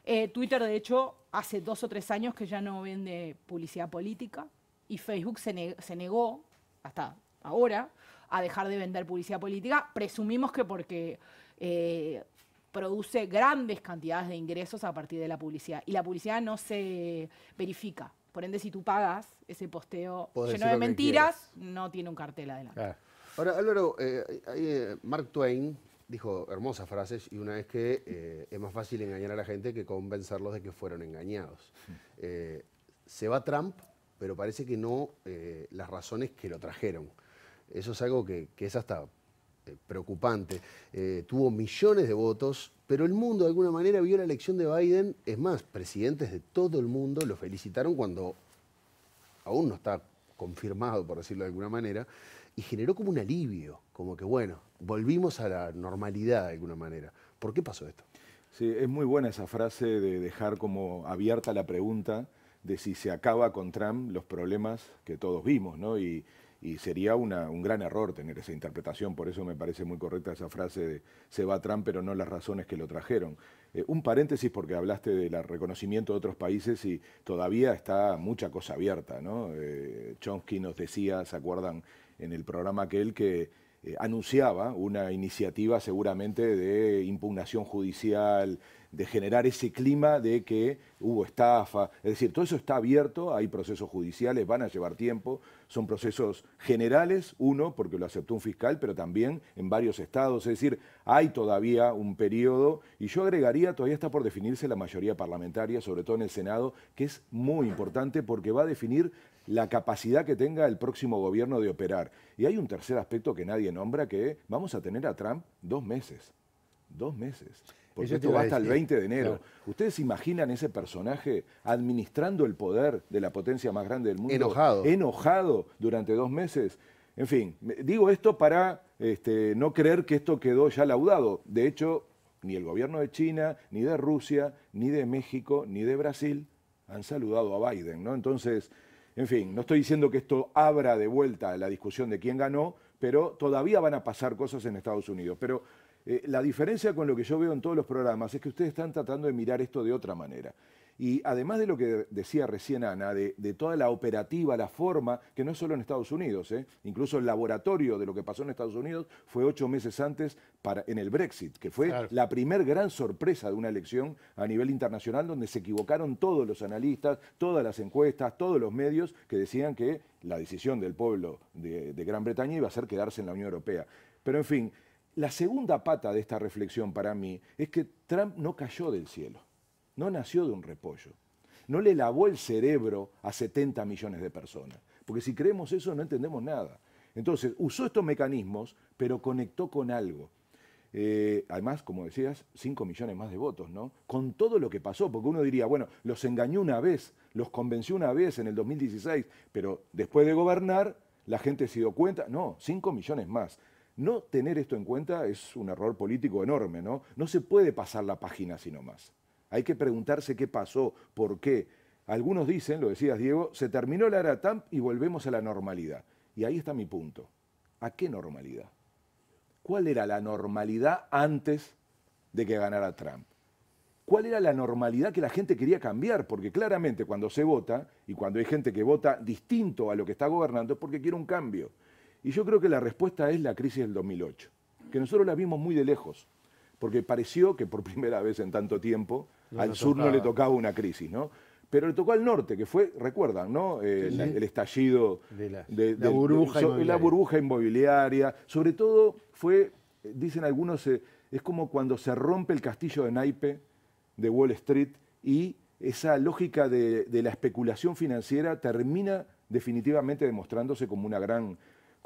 Eh, Twitter, de hecho, hace dos o tres años que ya no vende publicidad política y Facebook se, se negó hasta ahora a dejar de vender publicidad política, presumimos que porque eh, produce grandes cantidades de ingresos a partir de la publicidad. Y la publicidad no se verifica. Por ende, si tú pagas ese posteo lleno de mentiras, no tiene un cartel adelante. Ahora, Álvaro, eh, eh, Mark Twain dijo hermosas frases y una vez que es más fácil engañar a la gente que convencerlos de que fueron engañados. Mm. se va Trump, pero parece que no las razones que lo trajeron. Eso es algo que, es hasta eh, preocupante. Eh, tuvo millones de votos, pero el mundo de alguna manera vio la elección de Biden. Es más, presidentes de todo el mundo lo felicitaron cuando aún no está confirmado, por decirlo de alguna manera, y generó como un alivio, como que bueno, volvimos a la normalidad de alguna manera. ¿Por qué pasó esto? Sí, es muy buena esa frase de dejar como abierta la pregunta de si se acaba con Trump los problemas que todos vimos, ¿no? y sería un gran error tener esa interpretación, por eso me parece muy correcta esa frase de se va Trump, pero no las razones que lo trajeron. Eh, un paréntesis porque hablaste del reconocimiento de otros países y todavía está mucha cosa abierta, ¿no? Eh, Chomsky nos decía, ¿se acuerdan? En el programa aquel que eh, anunciaba una iniciativa seguramente de impugnación judicial, de generar ese clima de que hubo estafa. Es decir, todo eso está abierto, hay procesos judiciales, van a llevar tiempo, son procesos generales, uno, porque lo aceptó un fiscal, pero también en varios estados. Es decir, hay todavía un periodo, y yo agregaría, todavía está por definirse la mayoría parlamentaria, sobre todo en el Senado, que es muy importante porque va a definir la capacidad que tenga el próximo gobierno de operar. Y hay un tercer aspecto que nadie nombra, que vamos a tener a Trump dos meses. Dos meses porque esto va hasta el 20 de enero. ¿Ustedes imaginan ese personaje administrando el poder de la potencia más grande del mundo? Enojado. Enojado durante dos meses. En fin, digo esto para este, no creer que esto quedó ya laudado. De hecho, ni el gobierno de China, ni de Rusia, ni de México, ni de Brasil han saludado a Biden, ¿no? Entonces, en fin, no estoy diciendo que esto abra de vuelta la discusión de quién ganó, pero todavía van a pasar cosas en Estados Unidos. Pero eh, la diferencia con lo que yo veo en todos los programas es que ustedes están tratando de mirar esto de otra manera. Y además de lo que decía recién Ana, de, toda la operativa, la forma, que no es solo en Estados Unidos, ¿eh? incluso el laboratorio de lo que pasó en Estados Unidos fue ocho meses antes para, en el Brexit, que fue la primer gran sorpresa de una elección a nivel internacional donde se equivocaron todos los analistas, todas las encuestas, todos los medios que decían que la decisión del pueblo de Gran Bretaña iba a ser quedarse en la Unión Europea. Pero en fin, la segunda pata de esta reflexión para mí es que Trump no cayó del cielo, no nació de un repollo, no le lavó el cerebro a 70 millones de personas, porque si creemos eso no entendemos nada. Entonces, usó estos mecanismos, pero conectó con algo. Eh, además, como decías, 5 millones más de votos, ¿no? Con todo lo que pasó, porque uno diría, bueno, los engañó una vez, los convenció una vez en el 2016, pero después de gobernar, la gente se dio cuenta, no, 5 millones más. No tener esto en cuenta es un error político enorme, ¿no? No se puede pasar la página sino más. Hay que preguntarse qué pasó, por qué. Algunos dicen, lo decías Diego, se terminó la era Trump y volvemos a la normalidad. Y ahí está mi punto. ¿A qué normalidad? ¿Cuál era la normalidad antes de que ganara Trump? ¿Cuál era la normalidad que la gente quería cambiar? Porque claramente cuando se vota y cuando hay gente que vota distinto a lo que está gobernando es porque quiere un cambio. Y yo creo que la respuesta es la crisis del 2008, que nosotros la vimos muy de lejos, porque pareció que por primera vez en tanto tiempo al sur no le tocaba una crisis, ¿no? Pero le tocó al norte, que fue, recuerdan, ¿no? el estallido de la, burbuja inmobiliaria. Sobre todo fue, dicen algunos, eh, es como cuando se rompe el castillo de naipe de Wall Street y esa lógica de la especulación financiera termina definitivamente demostrándose como una gran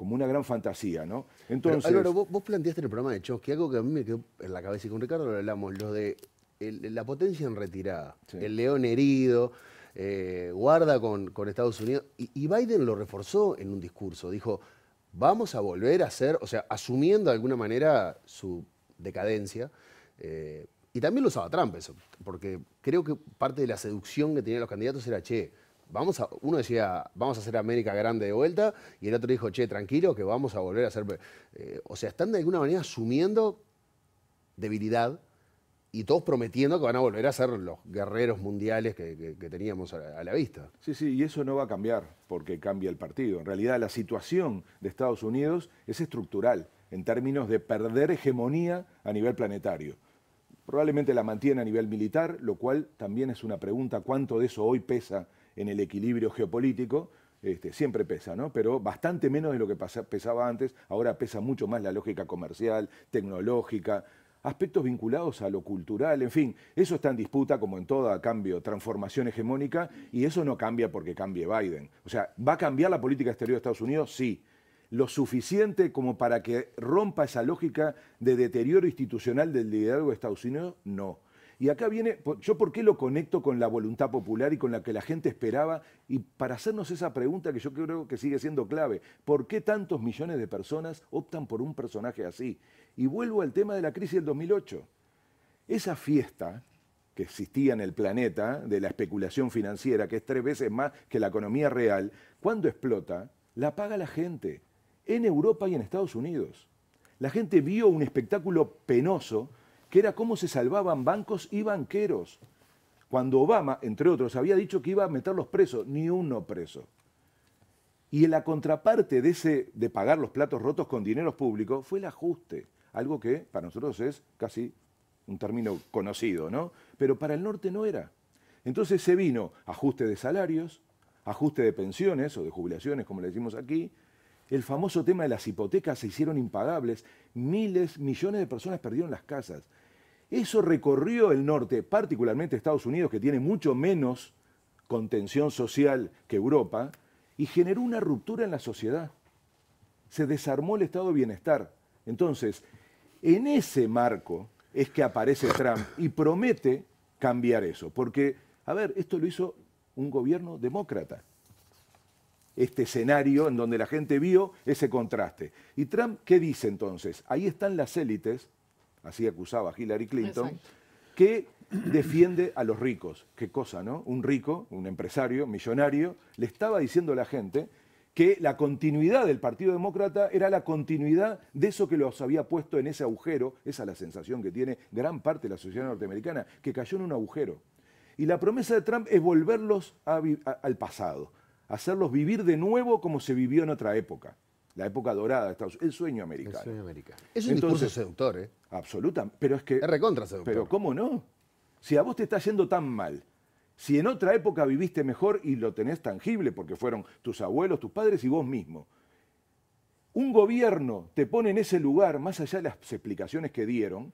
como una gran fantasía, ¿no? Entonces... vos, planteaste en el programa de Chosky algo que a mí me quedó en la cabeza y con Ricardo lo hablamos, lo de la potencia en retirada, el león herido, eh, guarda con, Estados Unidos. Y, Biden lo reforzó en un discurso. Dijo, vamos a volver a ser, o sea, asumiendo de alguna manera su decadencia. Eh, y también lo usaba Trump eso, porque creo que parte de la seducción que tenían los candidatos era, che, vamos a, uno decía, vamos a hacer América grande de vuelta, y el otro dijo, che, tranquilo, que vamos a volver a hacer... Eh, o sea, están de alguna manera asumiendo debilidad y todos prometiendo que van a volver a ser los guerreros mundiales que, teníamos a la, a la, vista. Sí, sí, y eso no va a cambiar porque cambia el partido. En realidad la situación de Estados Unidos es estructural en términos de perder hegemonía a nivel planetario. Probablemente la mantiene a nivel militar, lo cual también es una pregunta, ¿cuánto de eso hoy pesa en el equilibrio geopolítico, este, siempre pesa, ¿no? Pero bastante menos de lo que pesaba antes, ahora pesa mucho más la lógica comercial, tecnológica, aspectos vinculados a lo cultural, en fin, eso está en disputa como en todo cambio, transformación hegemónica, y eso no cambia porque cambie Biden. O sea, ¿va a cambiar la política exterior de Estados Unidos? Sí. Lo suficiente como para que rompa esa lógica de deterioro institucional del liderazgo de Estados Unidos, no. Y acá viene, yo por qué lo conecto con la voluntad popular y con la que la gente esperaba, y para hacernos esa pregunta que yo creo que sigue siendo clave, ¿por qué tantos millones de personas optan por un personaje así? Y vuelvo al tema de la crisis del 2008. Esa fiesta que existía en el planeta de la especulación financiera, que es tres veces más que la economía real, cuando explota, la paga la gente, en Europa y en Estados Unidos. La gente vio un espectáculo penoso que era cómo se salvaban bancos y banqueros. Cuando Obama, entre otros, había dicho que iba a meterlos presos, ni uno preso. Y la contraparte de, ese, de pagar los platos rotos con dineros públicos fue el ajuste, algo que para nosotros es casi un término conocido, ¿no? Pero para el norte no era. Entonces se vino ajuste de salarios, ajuste de pensiones o de jubilaciones, como le decimos aquí, el famoso tema de las hipotecas se hicieron impagables, miles, millones de personas perdieron las casas. Eso recorrió el norte, particularmente Estados Unidos, que tiene mucho menos contención social que Europa, y generó una ruptura en la sociedad. Se desarmó el estado de bienestar. Entonces, en ese marco es que aparece Trump y promete cambiar eso, porque, a ver, esto lo hizo un gobierno demócrata. Este escenario en donde la gente vio ese contraste. ¿Y Trump qué dice entonces? Ahí están las élites así acusaba Hillary Clinton, que defiende a los ricos. Qué cosa, ¿no? Un rico, un empresario, millonario, le estaba diciendo a la gente que la continuidad del Partido Demócrata era la continuidad de eso que los había puesto en ese agujero, esa es la sensación que tiene gran parte de la sociedad norteamericana, que cayó en un agujero. Y la promesa de Trump es volverlos al pasado, hacerlos vivir de nuevo como se vivió en otra época la época dorada de Estados Unidos, el sueño americano. El sueño americano. Es un Entonces, discurso seductor, ¿eh? Absolutamente. Pero es que. Es recontra seductor. Pero ¿cómo no? Si a vos te está yendo tan mal, si en otra época viviste mejor y lo tenés tangible, porque fueron tus abuelos, tus padres y vos mismo. Un gobierno te pone en ese lugar, más allá de las explicaciones que dieron,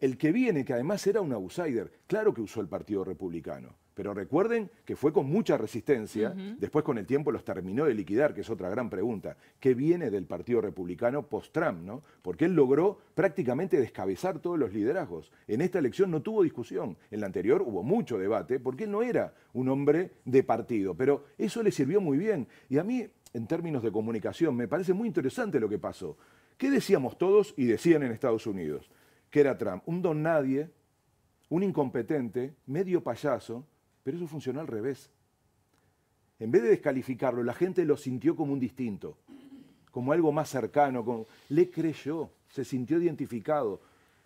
el que viene, que además era un outsider, claro que usó el Partido Republicano. Pero recuerden que fue con mucha resistencia, después con el tiempo los terminó de liquidar, que es otra gran pregunta. ¿Qué viene del Partido Republicano post-Trump? ¿no? Porque él logró prácticamente descabezar todos los liderazgos. En esta elección no tuvo discusión, en la anterior hubo mucho debate, porque él no era un hombre de partido, pero eso le sirvió muy bien. Y a mí, en términos de comunicación, me parece muy interesante lo que pasó. ¿Qué decíamos todos y decían en Estados Unidos? Que era Trump, un don nadie, un incompetente, medio payaso, pero eso funcionó al revés. En vez de descalificarlo, la gente lo sintió como un distinto, como algo más cercano, como... le creyó, se sintió identificado,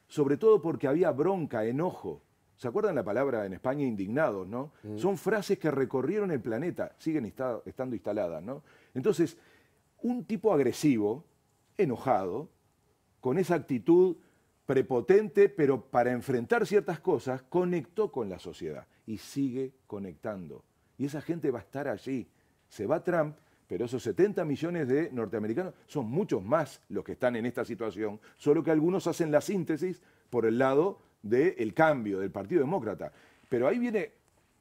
sobre todo porque había bronca, enojo. ¿Se acuerdan la palabra en España indignados, no? Mm. Son frases que recorrieron el planeta, siguen estando instaladas, ¿no? Entonces, un tipo agresivo, enojado, con esa actitud prepotente, pero para enfrentar ciertas cosas, conectó con la sociedad y sigue conectando. Y esa gente va a estar allí. Se va Trump, pero esos 70 millones de norteamericanos son muchos más los que están en esta situación, solo que algunos hacen la síntesis por el lado del cambio, del Partido Demócrata. Pero ahí viene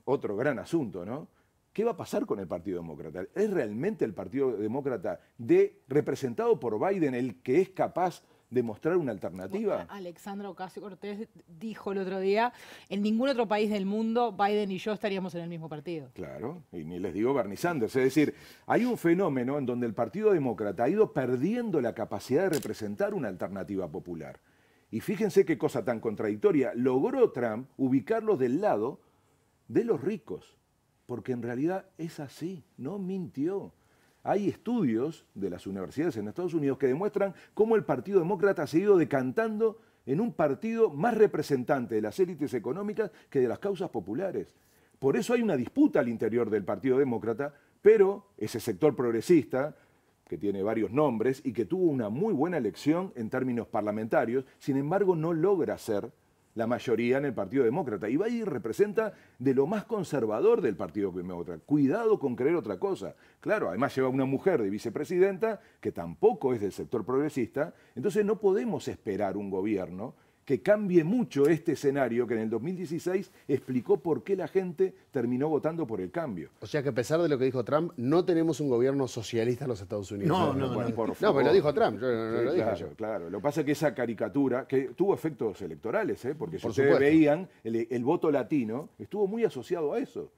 otro gran asunto, ¿no? ¿Qué va a pasar con el Partido Demócrata? ¿Es realmente el Partido Demócrata de, representado por Biden el que es capaz ¿Demostrar una alternativa. Alexandra Ocasio Cortés dijo el otro día, en ningún otro país del mundo Biden y yo estaríamos en el mismo partido. Claro, y ni les digo Bernie Sanders. Es decir, hay un fenómeno en donde el Partido Demócrata ha ido perdiendo la capacidad de representar una alternativa popular. Y fíjense qué cosa tan contradictoria. Logró Trump ubicarlos del lado de los ricos, porque en realidad es así, no mintió. Hay estudios de las universidades en Estados Unidos que demuestran cómo el Partido Demócrata ha seguido decantando en un partido más representante de las élites económicas que de las causas populares. Por eso hay una disputa al interior del Partido Demócrata, pero ese sector progresista, que tiene varios nombres y que tuvo una muy buena elección en términos parlamentarios, sin embargo no logra ser la mayoría en el Partido Demócrata. Y Biden representa de lo más conservador del Partido Demócrata. Cuidado con creer otra cosa. Claro, además lleva una mujer de vicepresidenta que tampoco es del sector progresista. Entonces no podemos esperar un gobierno que cambie mucho este escenario que en el 2016 explicó por qué la gente terminó votando por el cambio. O sea que a pesar de lo que dijo Trump, no tenemos un gobierno socialista en los Estados Unidos. No, no, no. No, no, no pero lo dijo Trump, yo, lo claro, dije yo. lo que pasa es que esa caricatura, que tuvo efectos electorales, ¿eh? porque si veían, el voto latino estuvo muy asociado a eso.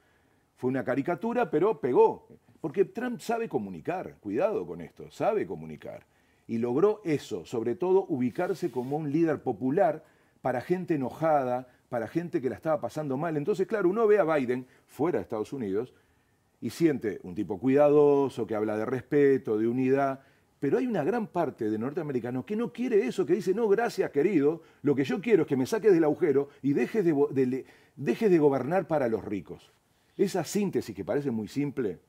Fue una caricatura, pero pegó. Porque Trump sabe comunicar, cuidado con esto, sabe comunicar. Y logró eso, sobre todo ubicarse como un líder popular para gente enojada, para gente que la estaba pasando mal. Entonces, claro, uno ve a Biden fuera de Estados Unidos y siente un tipo cuidadoso, que habla de respeto, de unidad, pero hay una gran parte de norteamericanos que no quiere eso, que dice, no, gracias querido, lo que yo quiero es que me saques del agujero y dejes de, de gobernar para los ricos. Esa síntesis que parece muy simple,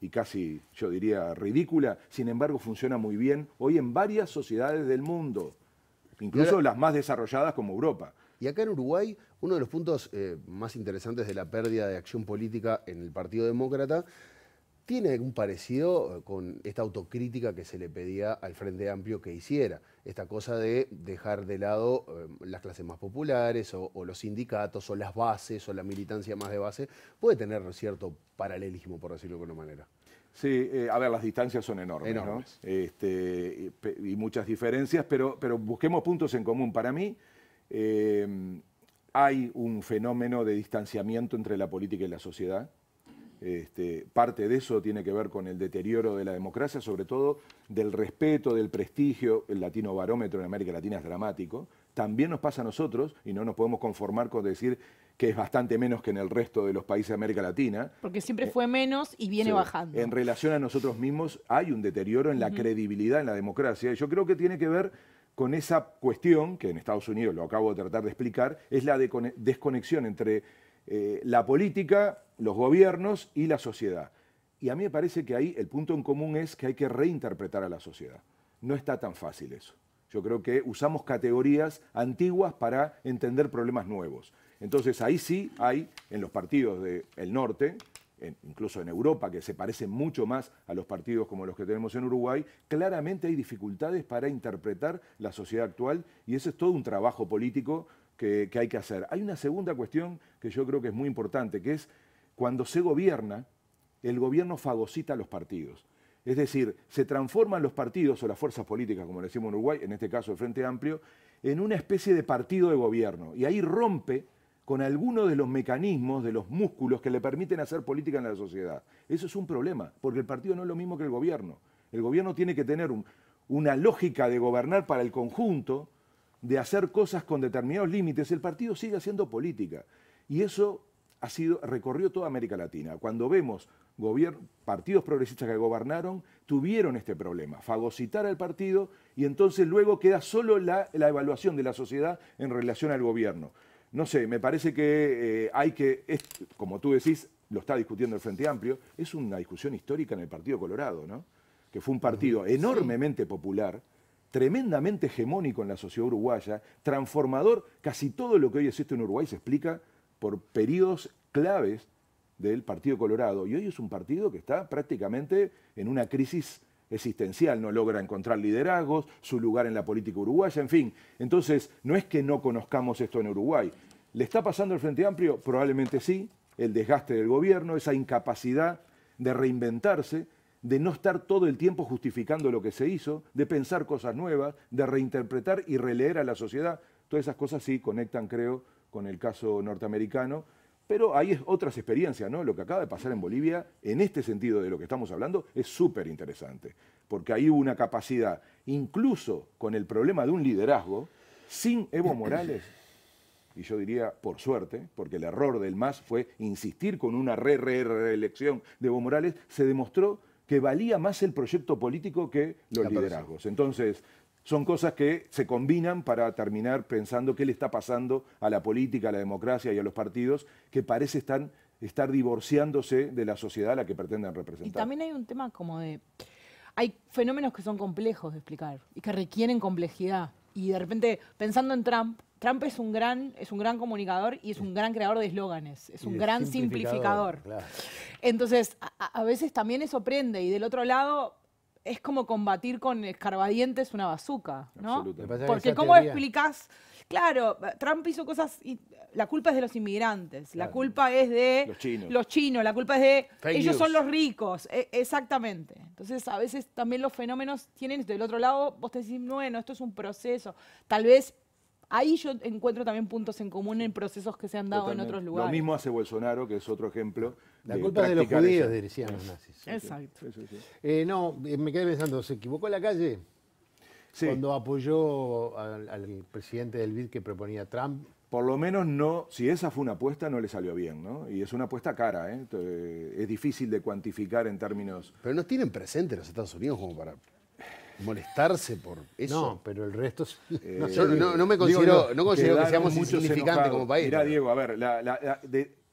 y casi, yo diría, ridícula, sin embargo funciona muy bien hoy en varias sociedades del mundo, incluso las más desarrolladas como Europa. Y acá en Uruguay, uno de los puntos eh, más interesantes de la pérdida de acción política en el Partido Demócrata tiene algún parecido eh, con esta autocrítica que se le pedía al Frente Amplio que hiciera, esta cosa de dejar de lado eh, las clases más populares o, los sindicatos o las bases o la militancia más de base, puede tener cierto paralelismo, por decirlo de alguna manera. Sí, eh, a ver, las distancias son enormes, este, y, muchas diferencias, pero, pero busquemos puntos en común. Para mí, hay un fenómeno de distanciamiento entre la política y la sociedad este, parte de eso tiene que ver con el deterioro de la democracia, sobre todo del respeto, del prestigio. El latino barómetro en América Latina es dramático. También nos pasa a nosotros y no nos podemos conformar con decir que es bastante menos que en el resto de los países de América Latina. Porque siempre eh, fue menos y viene bajando. En relación a nosotros mismos hay un deterioro en la credibilidad en la democracia. Y yo creo que tiene que ver con esa cuestión, que en Estados Unidos lo acabo de tratar de explicar, es la desconexión entre eh, la política, los gobiernos y la sociedad. Y a mí me parece que ahí el punto en común es que hay que reinterpretar a la sociedad. No está tan fácil eso. Yo creo que usamos categorías antiguas para entender problemas nuevos. Entonces ahí sí hay en los partidos del norte, incluso en Europa, que se parecen mucho más a los partidos como los que tenemos en Uruguay, claramente hay dificultades para interpretar la sociedad actual y ese es todo un trabajo político que, hay que hacer. Hay una segunda cuestión que yo creo que es muy importante, que es cuando se gobierna, el gobierno fagocita a los partidos. Es decir, se transforman los partidos o las fuerzas políticas, como le decimos en Uruguay, en este caso el Frente Amplio, en una especie de partido de gobierno. Y ahí rompe con algunos de los mecanismos, de los músculos que le permiten hacer política en la sociedad. Eso es un problema, porque el partido no es lo mismo que el gobierno. El gobierno tiene que tener una lógica de gobernar para el conjunto, de hacer cosas con determinados límites, el partido sigue haciendo política. Y eso ha sido, recorrió toda América Latina. Cuando vemos partidos progresistas que gobernaron, tuvieron este problema, fagocitar al partido y entonces luego queda solo la, evaluación de la sociedad en relación al gobierno. No sé, me parece que eh, hay que, como tú decís, lo está discutiendo el Frente Amplio, es una discusión histórica en el Partido Colorado, ¿no? que fue un partido enormemente popular, tremendamente hegemónico en la sociedad uruguaya, transformador. Casi todo lo que hoy existe en Uruguay se explica por periodos claves del Partido Colorado. Y hoy es un partido que está prácticamente en una crisis existencial, no logra encontrar liderazgos, su lugar en la política uruguaya, en fin. Entonces, no es que no conozcamos esto en Uruguay. ¿Le está pasando el Frente Amplio? Probablemente sí, el desgaste del gobierno, esa incapacidad de reinventarse, de no estar todo el tiempo justificando lo que se hizo, de pensar cosas nuevas, de reinterpretar y releer a la sociedad. Todas esas cosas sí conectan, creo, con el caso norteamericano, pero hay otras experiencias, ¿no? Lo que acaba de pasar en Bolivia, en este sentido de lo que estamos hablando, es súper interesante, porque ahí hubo una capacidad, incluso con el problema de un liderazgo, sin Evo Morales, y yo diría por suerte, porque el error del MAS fue insistir con una re-re-reelección de Evo Morales, se demostró que valía más el proyecto político que los liderazgos. Entonces, son cosas que se combinan para terminar pensando qué le está pasando a la política, a la democracia y a los partidos que parece están, estar divorciándose de la sociedad a la que pretenden representar. Y también hay un tema como de... Hay fenómenos que son complejos de explicar y que requieren complejidad. Y de repente, pensando en Trump, Trump es un gran, es un gran comunicador y es un gran creador de eslóganes, es un gran simplificador. Entonces, a, veces también eso prende y del otro lado es como combatir con escarbadientes una bazuca, Porque ¿cómo explicás? Claro, Trump hizo cosas la culpa es de los inmigrantes, la culpa es de los chinos, la culpa es de ellos son los ricos, e, exactamente. Entonces, a veces también los fenómenos tienen del otro lado, vos decís, bueno, esto es un proceso. Tal vez ahí yo encuentro también puntos en común en procesos que se han dado en otros lugares. Lo mismo hace Bolsonaro, que es otro ejemplo. La culpa de los judíos, esa... decían los nazis. Exacto. Eh, no, eh, me quedé pensando, ¿se equivocó en la calle? Cuando apoyó al, presidente del BID que proponía Trump, por lo menos no, si esa fue una apuesta, no le salió bien, ¿no? Y es una apuesta cara, ¿eh? es difícil de cuantificar en términos... Pero no tienen presente los Estados Unidos como para molestarse por eso. No, pero el resto. Eh, no, no, me considero, no considero que seamos como país. Mira, Diego, a ver,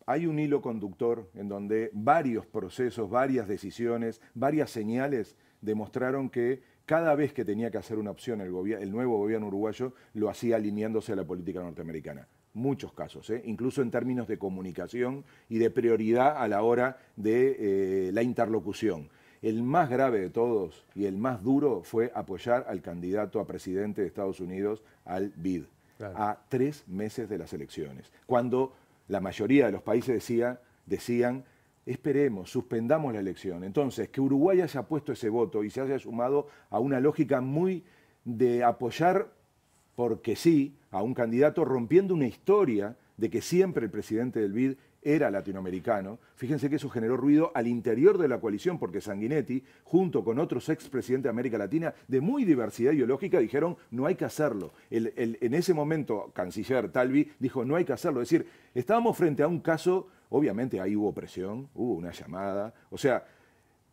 hay un hilo conductor en donde varios procesos, varias decisiones, varias señales demostraron que cada vez que tenía que hacer una opción el, el nuevo gobierno uruguayo lo hacía alineándose a la política norteamericana muchos casos, ¿eh? incluso en términos de comunicación y de prioridad a la hora de eh, la interlocución. El más grave de todos y el más duro fue apoyar al candidato a presidente de Estados Unidos, al BID, a tres meses de las elecciones, cuando la mayoría de los países decía, decían, esperemos, suspendamos la elección. Entonces, que Uruguay haya puesto ese voto y se haya sumado a una lógica muy de apoyar porque sí a un candidato rompiendo una historia de que siempre el presidente del BID era latinoamericano. Fíjense que eso generó ruido al interior de la coalición porque Sanguinetti, junto con otros expresidentes de América Latina de muy diversidad biológica, dijeron no hay que hacerlo. en ese momento, canciller Talvi dijo no hay que hacerlo. Es decir, estábamos frente a un caso, obviamente ahí hubo presión, hubo una llamada, o sea,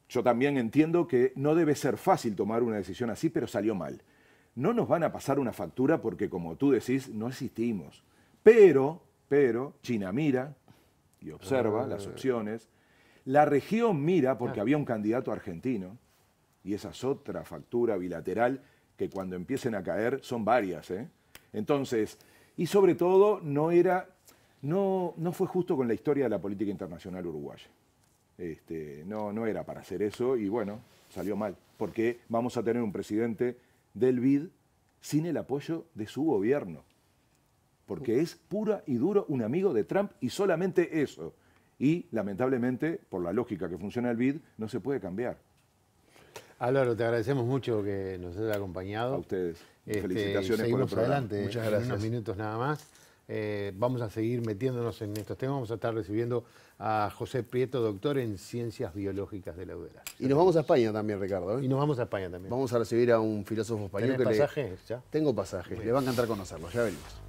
yo también entiendo que no debe ser fácil tomar una decisión así, pero salió mal. No nos van a pasar una factura porque, como tú decís, no existimos. Pero, pero, China mira, y observa ah. las opciones. La región mira porque había un candidato argentino, y esa es otra factura bilateral que cuando empiecen a caer son varias. ¿eh? Entonces, y sobre todo no era, no, no fue justo con la historia de la política internacional uruguaya. Este, no, no era para hacer eso y bueno, salió mal, porque vamos a tener un presidente del BID sin el apoyo de su gobierno porque es pura y duro un amigo de Trump y solamente eso. Y lamentablemente, por la lógica que funciona el BID, no se puede cambiar. Álvaro, te agradecemos mucho que nos hayas acompañado. A ustedes. Este, Felicitaciones por el adelante. Muchas gracias. En unos minutos nada más. Eh, vamos a seguir metiéndonos en estos temas. Vamos a estar recibiendo a José Prieto, doctor en Ciencias Biológicas de la UDELA. Y nos vamos a España también, Ricardo. ¿eh? Y nos vamos a España también. Vamos a recibir a un filósofo español. Tengo pasaje? Tengo pasajes. Le va a encantar conocerlo, Ya venimos.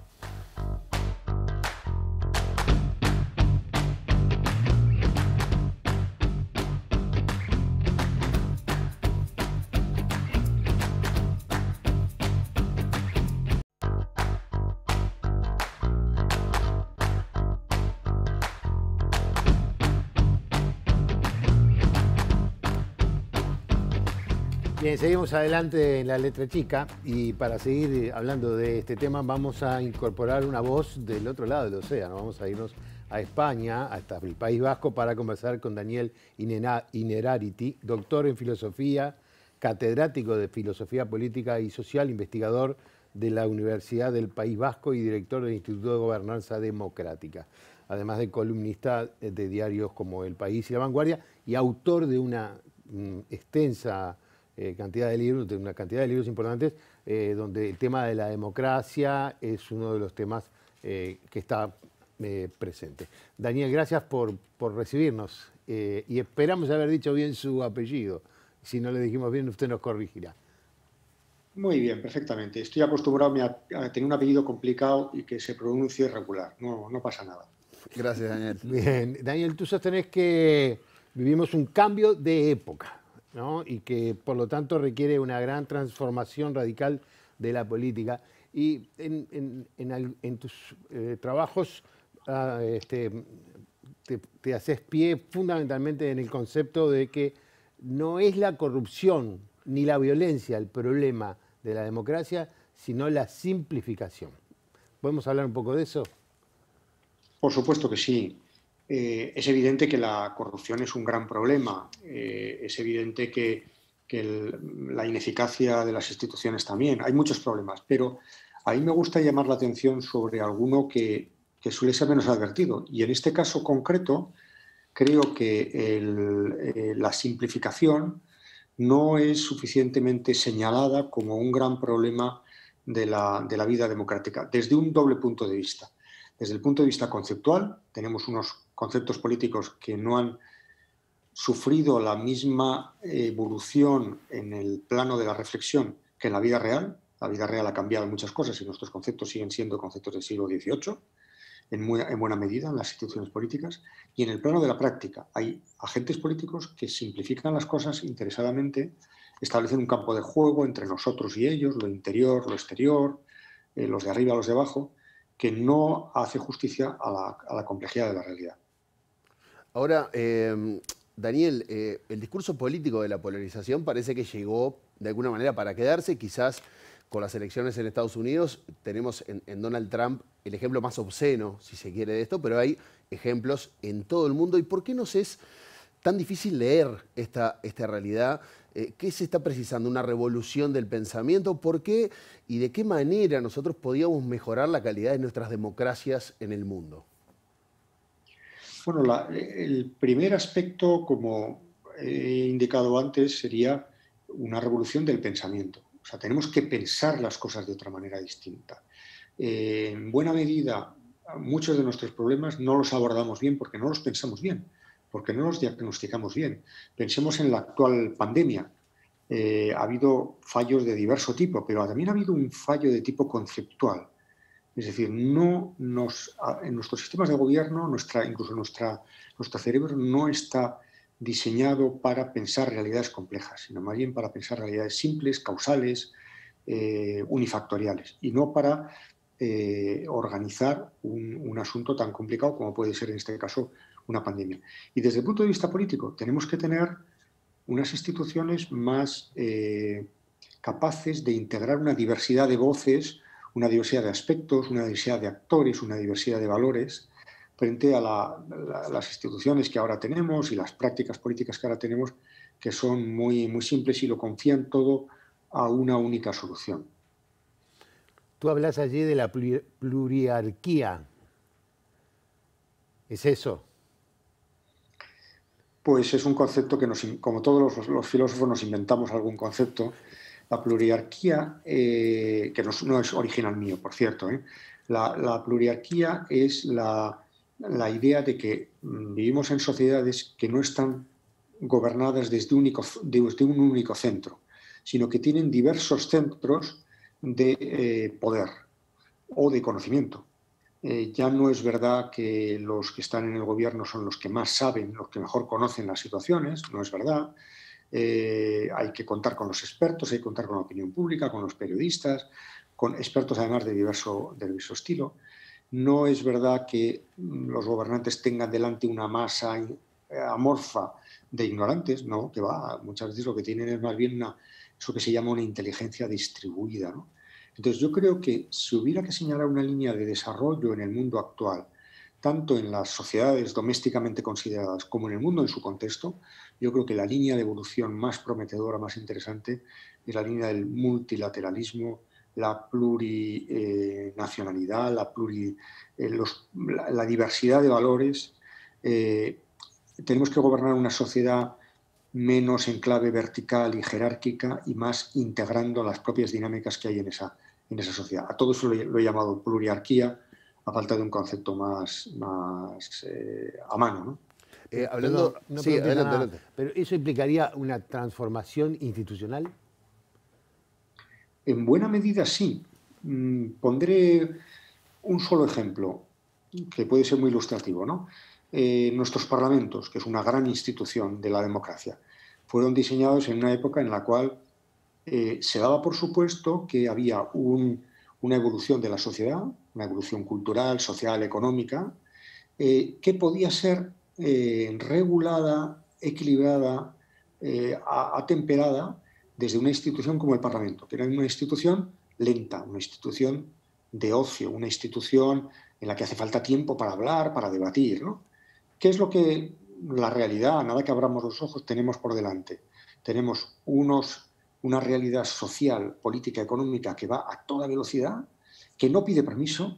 Bien, seguimos adelante en la letra chica y para seguir eh, hablando de este tema vamos a incorporar una voz del otro lado del océano. Vamos a irnos a España, hasta el País Vasco, para conversar con Daniel Inerarity, doctor en filosofía, catedrático de filosofía política y social, investigador de la Universidad del País Vasco y director del Instituto de Gobernanza Democrática, además de columnista eh, de diarios como El País y La Vanguardia y autor de una mm, extensa eh, cantidad de libros, una cantidad de libros importantes, eh, donde el tema de la democracia es uno de los temas eh, que está presente. Daniel, gracias por, recibirnos y esperamos haber dicho bien su apellido. Si no le dijimos bien, usted nos corrigirá. Muy bien, perfectamente. Estoy acostumbrado a, tener un apellido complicado y que se pronuncie irregular. No, no pasa nada. Gracias, Daniel. Bien. Daniel, tú sostenés que vivimos un cambio de época y que por lo tanto requiere una gran transformación radical de la política. Y en, tus eh, trabajos ah, este, te, haces pie fundamentalmente en el concepto de que no es la corrupción ni la violencia el problema de la democracia, sino la simplificación. ¿Podemos hablar un poco de eso? Por supuesto que sí. Eh, es evidente que la corrupción es un gran problema, eh, es evidente que, la ineficacia de las instituciones también, hay muchos problemas, pero a mí me gusta llamar la atención sobre alguno que, suele ser menos advertido. Y en este caso concreto, creo que eh, la simplificación no es suficientemente señalada como un gran problema de la vida democrática, desde un doble punto de vista. Desde el punto de vista conceptual, tenemos unos conceptos políticos que no han sufrido la misma evolución en el plano de la reflexión que en la vida real. La vida real ha cambiado muchas cosas y nuestros conceptos siguen siendo conceptos del siglo XVIII, en, buena medida, en las instituciones políticas. Y en el plano de la práctica, hay agentes políticos que simplifican las cosas interesadamente, establecen un campo de juego entre nosotros y ellos, lo interior, lo exterior, eh, los de arriba, los de abajo, que no hace justicia a la complejidad de la realidad. Ahora, em, Daniel, eh, el discurso político de la polarización parece que llegó de alguna manera para quedarse. Quizás con las elecciones en Estados Unidos tenemos en, Donald Trump el ejemplo más obsceno, si se quiere, de esto, pero hay ejemplos en todo el mundo. ¿Y por qué nos es tan difícil leer esta, realidad? Eh, ¿Qué se está precisando? ¿Una revolución del pensamiento? ¿Por qué y de qué manera nosotros podíamos mejorar la calidad de nuestras democracias en el mundo? Bueno, el primer aspecto, como he indicado antes, sería una revolución del pensamiento. O sea, tenemos que pensar las cosas de otra manera distinta. Eh, en buena medida, muchos de nuestros problemas no los abordamos bien porque no los pensamos bien, porque no los diagnosticamos bien. Pensemos en la actual pandemia. Eh, ha habido fallos de diverso tipo, pero también ha habido un fallo de tipo conceptual. Es decir, no nos, en nuestros sistemas de gobierno, nuestra, incluso nuestra, nuestro cerebro no está diseñado para pensar realidades complejas, sino más bien para pensar realidades simples, causales, eh, unifactoriales, y no para eh, organizar un, asunto tan complicado como puede ser en este caso una pandemia. Y desde el punto de vista político, tenemos que tener unas instituciones más eh, capaces de integrar una diversidad de voces una diversidad de aspectos, una diversidad de actores, una diversidad de valores frente a las instituciones que ahora tenemos y las prácticas políticas que ahora tenemos, que son muy, muy simples y lo confían todo a una única solución. Tú hablas allí de la pluriarquía. ¿Es eso? Pues es un concepto que, como todos los, filósofos, nos inventamos algún concepto la pluriarquía, eh, que no, es original mío, por cierto, eh, la, pluriarquía es la, idea de que mm, vivimos en sociedades que no están gobernadas desde, desde un único centro, sino que tienen diversos centros de eh, poder o de conocimiento. ya no es verdad que los que están en el gobierno son los que más saben, los que mejor conocen las situaciones, no es verdad. Eh, hay que contar con los expertos, hay que contar con la opinión pública, con los periodistas, con expertos además de diverso, estilo. No es verdad que mm, los gobernantes tengan delante una masa eh, amorfa de ignorantes, no, que va, muchas veces lo que tienen es más bien eso que se llama una inteligencia distribuida. Entonces yo creo que si hubiera que señalar una línea de desarrollo en el mundo actual, tanto en las sociedades domésticamente consideradas como en el mundo en su contexto, yo creo que la línea de evolución más prometedora, más interesante, es la línea del multilateralismo, la plurinacionalidad, la, eh, diversidad de valores. Eh, tenemos que gobernar una sociedad menos en clave vertical y jerárquica y más integrando las propias dinámicas que hay en esa, en esa sociedad. A todo eso lo, he llamado pluriarquía, a falta de un concepto más, más eh, a mano. ¿no? Eh, hablando, Pero eso implicaría una transformación institucional. En buena medida sí. Mm, pondré un solo ejemplo que puede ser muy ilustrativo, eh, nuestros parlamentos, que es una gran institución de la democracia, fueron diseñados en una época en la cual eh, se daba por supuesto que había una evolución de la sociedad, una evolución cultural, social, económica, que podía ser eh, regulada, equilibrada, eh, atemperada desde una institución como el Parlamento, que era una institución lenta, una institución de ocio, una institución en la que hace falta tiempo para hablar, para debatir. ¿Qué es lo que la realidad, nada que abramos los ojos, tenemos por delante? Tenemos unos, una realidad social, política, económica que va a toda velocidad, que no pide permiso,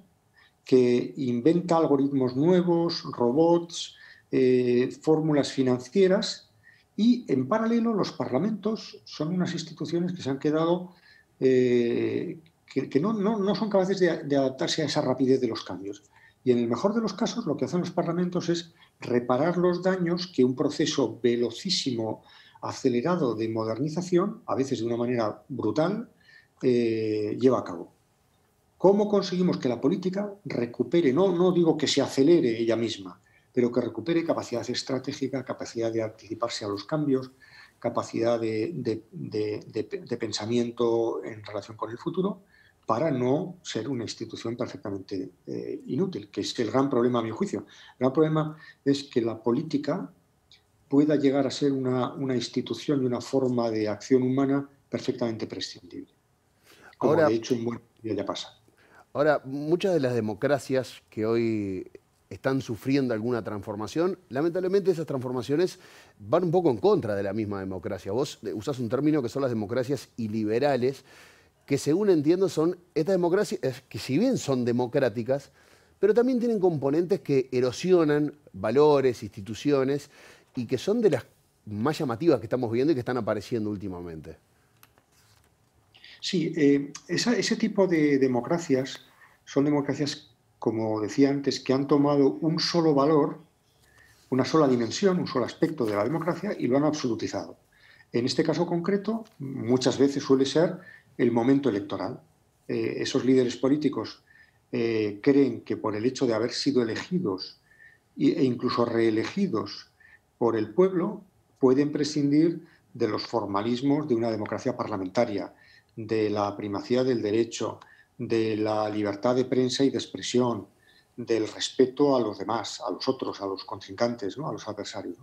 que inventa algoritmos nuevos, robots, eh, fórmulas financieras y, en paralelo, los parlamentos son unas instituciones que se han quedado, eh, que, no, no, no, son capaces de, adaptarse a esa rapidez de los cambios. Y en el mejor de los casos, lo que hacen los parlamentos es reparar los daños que un proceso velocísimo, acelerado de modernización, a veces de una manera brutal, eh, lleva a cabo. ¿Cómo conseguimos que la política recupere, no, no digo que se acelere ella misma, pero que recupere capacidad estratégica, capacidad de anticiparse a los cambios, capacidad de, pensamiento en relación con el futuro para no ser una institución perfectamente eh, inútil, que es el gran problema a mi juicio. El gran problema es que la política pueda llegar a ser una, institución y una forma de acción humana perfectamente prescindible. Como Ahora, de hecho en buen ya pasa. Ahora, muchas de las democracias que hoy están sufriendo alguna transformación. Lamentablemente esas transformaciones van un poco en contra de la misma democracia. Vos usás un término que son las democracias iliberales, que según entiendo son estas democracias que si bien son democráticas, pero también tienen componentes que erosionan valores, instituciones, y que son de las más llamativas que estamos viendo y que están apareciendo últimamente. Sí, eh, ese tipo de democracias son democracias como decía antes, que han tomado un solo valor, una sola dimensión, un solo aspecto de la democracia y lo han absolutizado. En este caso concreto, muchas veces suele ser el momento electoral. Eh, esos líderes políticos eh, creen que por el hecho de haber sido elegidos e incluso reelegidos por el pueblo, pueden prescindir de los formalismos de una democracia parlamentaria, de la primacía del derecho, de la libertad de prensa y de expresión, del respeto a los demás, a los otros, a los contrincantes, a los adversarios.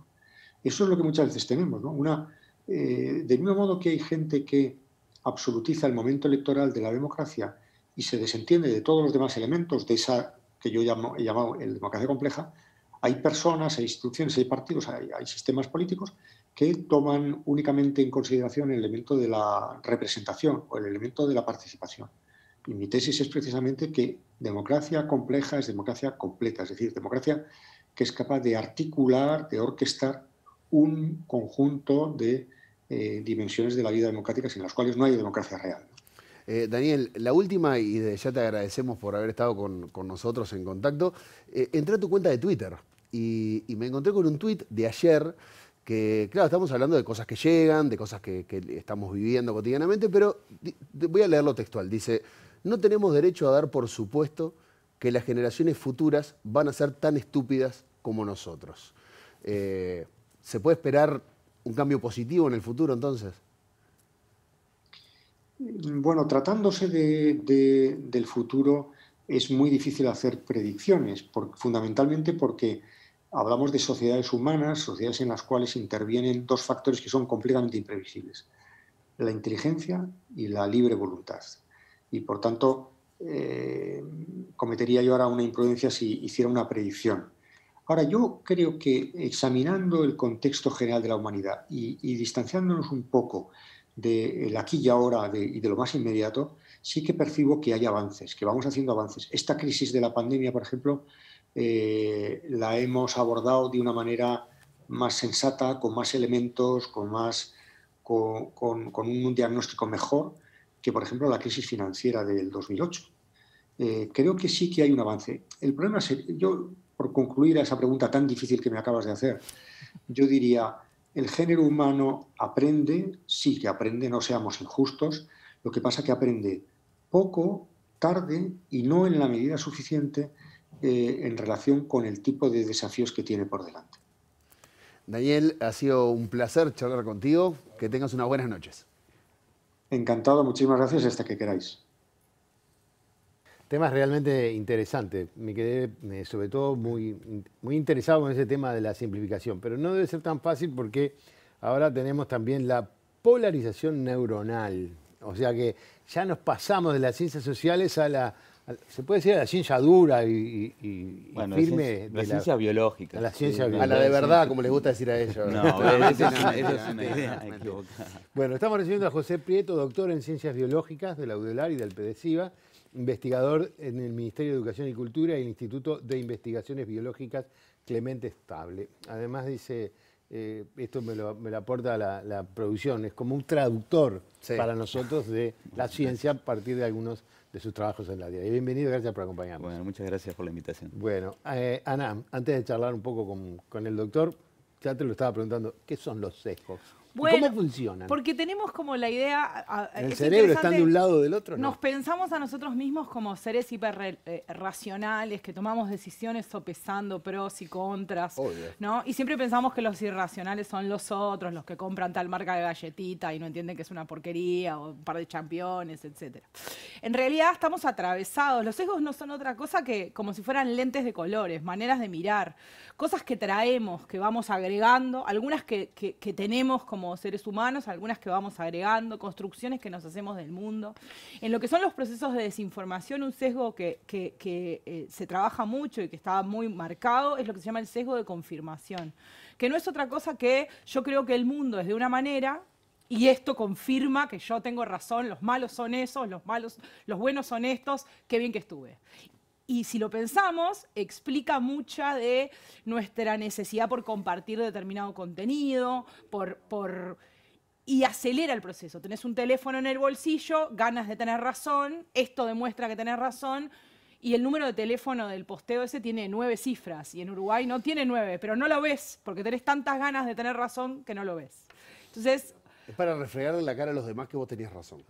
Eso es lo que muchas veces tenemos. ¿no? Una, eh, del mismo modo que hay gente que absolutiza el momento electoral de la democracia y se desentiende de todos los demás elementos de esa que yo llamo, he llamado el democracia compleja, hay personas, hay instituciones, hay partidos, hay sistemas políticos que toman únicamente en consideración el elemento de la representación o el elemento de la participación. Y mi tesis es precisamente que democracia compleja es democracia completa, es decir, democracia que es capaz de articular, de orquestar un conjunto de eh, dimensiones de la vida democrática sin las cuales no hay democracia real. Eh, Daniel, la última, y de ya te agradecemos por haber estado con, nosotros en contacto, eh, entré a tu cuenta de Twitter y, me encontré con un tweet de ayer que, claro, estamos hablando de cosas que llegan, de cosas que, estamos viviendo cotidianamente, pero voy a leerlo textual. Dice, no tenemos derecho a dar por supuesto que las generaciones futuras van a ser tan estúpidas como nosotros. Eh, ¿Se puede esperar un cambio positivo en el futuro entonces? Bueno, tratándose del futuro es muy difícil hacer predicciones, fundamentalmente porque hablamos de sociedades humanas, sociedades en las cuales intervienen dos factores que son completamente imprevisibles, la inteligencia y la libre voluntad y por tanto eh, cometería yo ahora una imprudencia si hiciera una predicción. Ahora, yo creo que examinando el contexto general de la humanidad y, distanciándonos un poco del de aquí y ahora y de lo más inmediato, sí que percibo que hay avances, que vamos haciendo avances. Esta crisis de la pandemia, por ejemplo, eh, la hemos abordado de una manera más sensata, con más elementos, con un diagnóstico mejor, que, por ejemplo, la crisis financiera del 2008. Eh, creo que sí que hay un avance. El problema es, yo, por concluir a esa pregunta tan difícil que me acabas de hacer, yo diría, el género humano aprende, sí que aprende, no seamos injustos, lo que pasa es que aprende poco, tarde y no en la medida suficiente eh, en relación con el tipo de desafíos que tiene por delante. Daniel, ha sido un placer charlar contigo. Que tengas unas buenas noches. Encantado, muchísimas gracias hasta que queráis. Tema realmente interesante. Me quedé eh, sobre todo muy, muy interesado en ese tema de la simplificación, pero no debe ser tan fácil porque ahora tenemos también la polarización neuronal. O sea que ya nos pasamos de las ciencias sociales a la se puede decir a la ciencia dura y, firme. biológica. A la ciencia biológica. A la de verdad, como les gusta decir a ellos. No, eso es una, idea equivocada. Bueno, estamos recibiendo a José Prieto, doctor en ciencias biológicas de la UDELAR y del PDCIVA, investigador en el Ministerio de Educación y Cultura y el Instituto de Investigaciones Biológicas Clemente Estable. Además dice... Eh, esto me lo, aporta la, producción, es como un traductor para nosotros de la ciencia a partir de algunos de sus trabajos en la diaria. Bienvenido, gracias por acompañarnos. Bueno, muchas gracias por la invitación. Bueno, eh, Ana, antes de charlar un poco con, con el doctor, ya te lo estaba preguntando, ¿qué son los sesgos? ¿Cómo funcionan? Porque tenemos como la idea... El cerebro está de un lado del otro. ¿no? Nos pensamos a nosotros mismos como seres hiperracionales, eh, que tomamos decisiones sopesando pros y contras, ¿no? Y siempre pensamos que los irracionales son los otros, los que compran tal marca de galletita y no entienden que es una porquería o un par de championes, etc. En realidad estamos atravesados. Los sesgos no son otra cosa que como si fueran lentes de colores, maneras de mirar, cosas que traemos, que vamos agregando, algunas que tenemos como seres humanos, algunas que vamos agregando, construcciones que nos hacemos del mundo. En lo que son los procesos de desinformación, un sesgo que, eh, se trabaja mucho y que está muy marcado es lo que se llama el sesgo de confirmación, que no es otra cosa que yo creo que el mundo es de una manera y esto confirma que yo tengo razón, los malos son esos, los malos, los buenos son estos, qué bien que estuve. Y si lo pensamos, explica mucha de nuestra necesidad por compartir determinado contenido, por, por, y acelera el proceso. Tenés un teléfono en el bolsillo, ganas de tener razón, esto demuestra que tenés razón, y el número de teléfono del posteo ese tiene nueve cifras, y en Uruguay no tiene nueve, pero no lo ves, porque tenés tantas ganas de tener razón que no lo ves. Entonces... Es para refregarle la cara a los demás que vos tenías razón.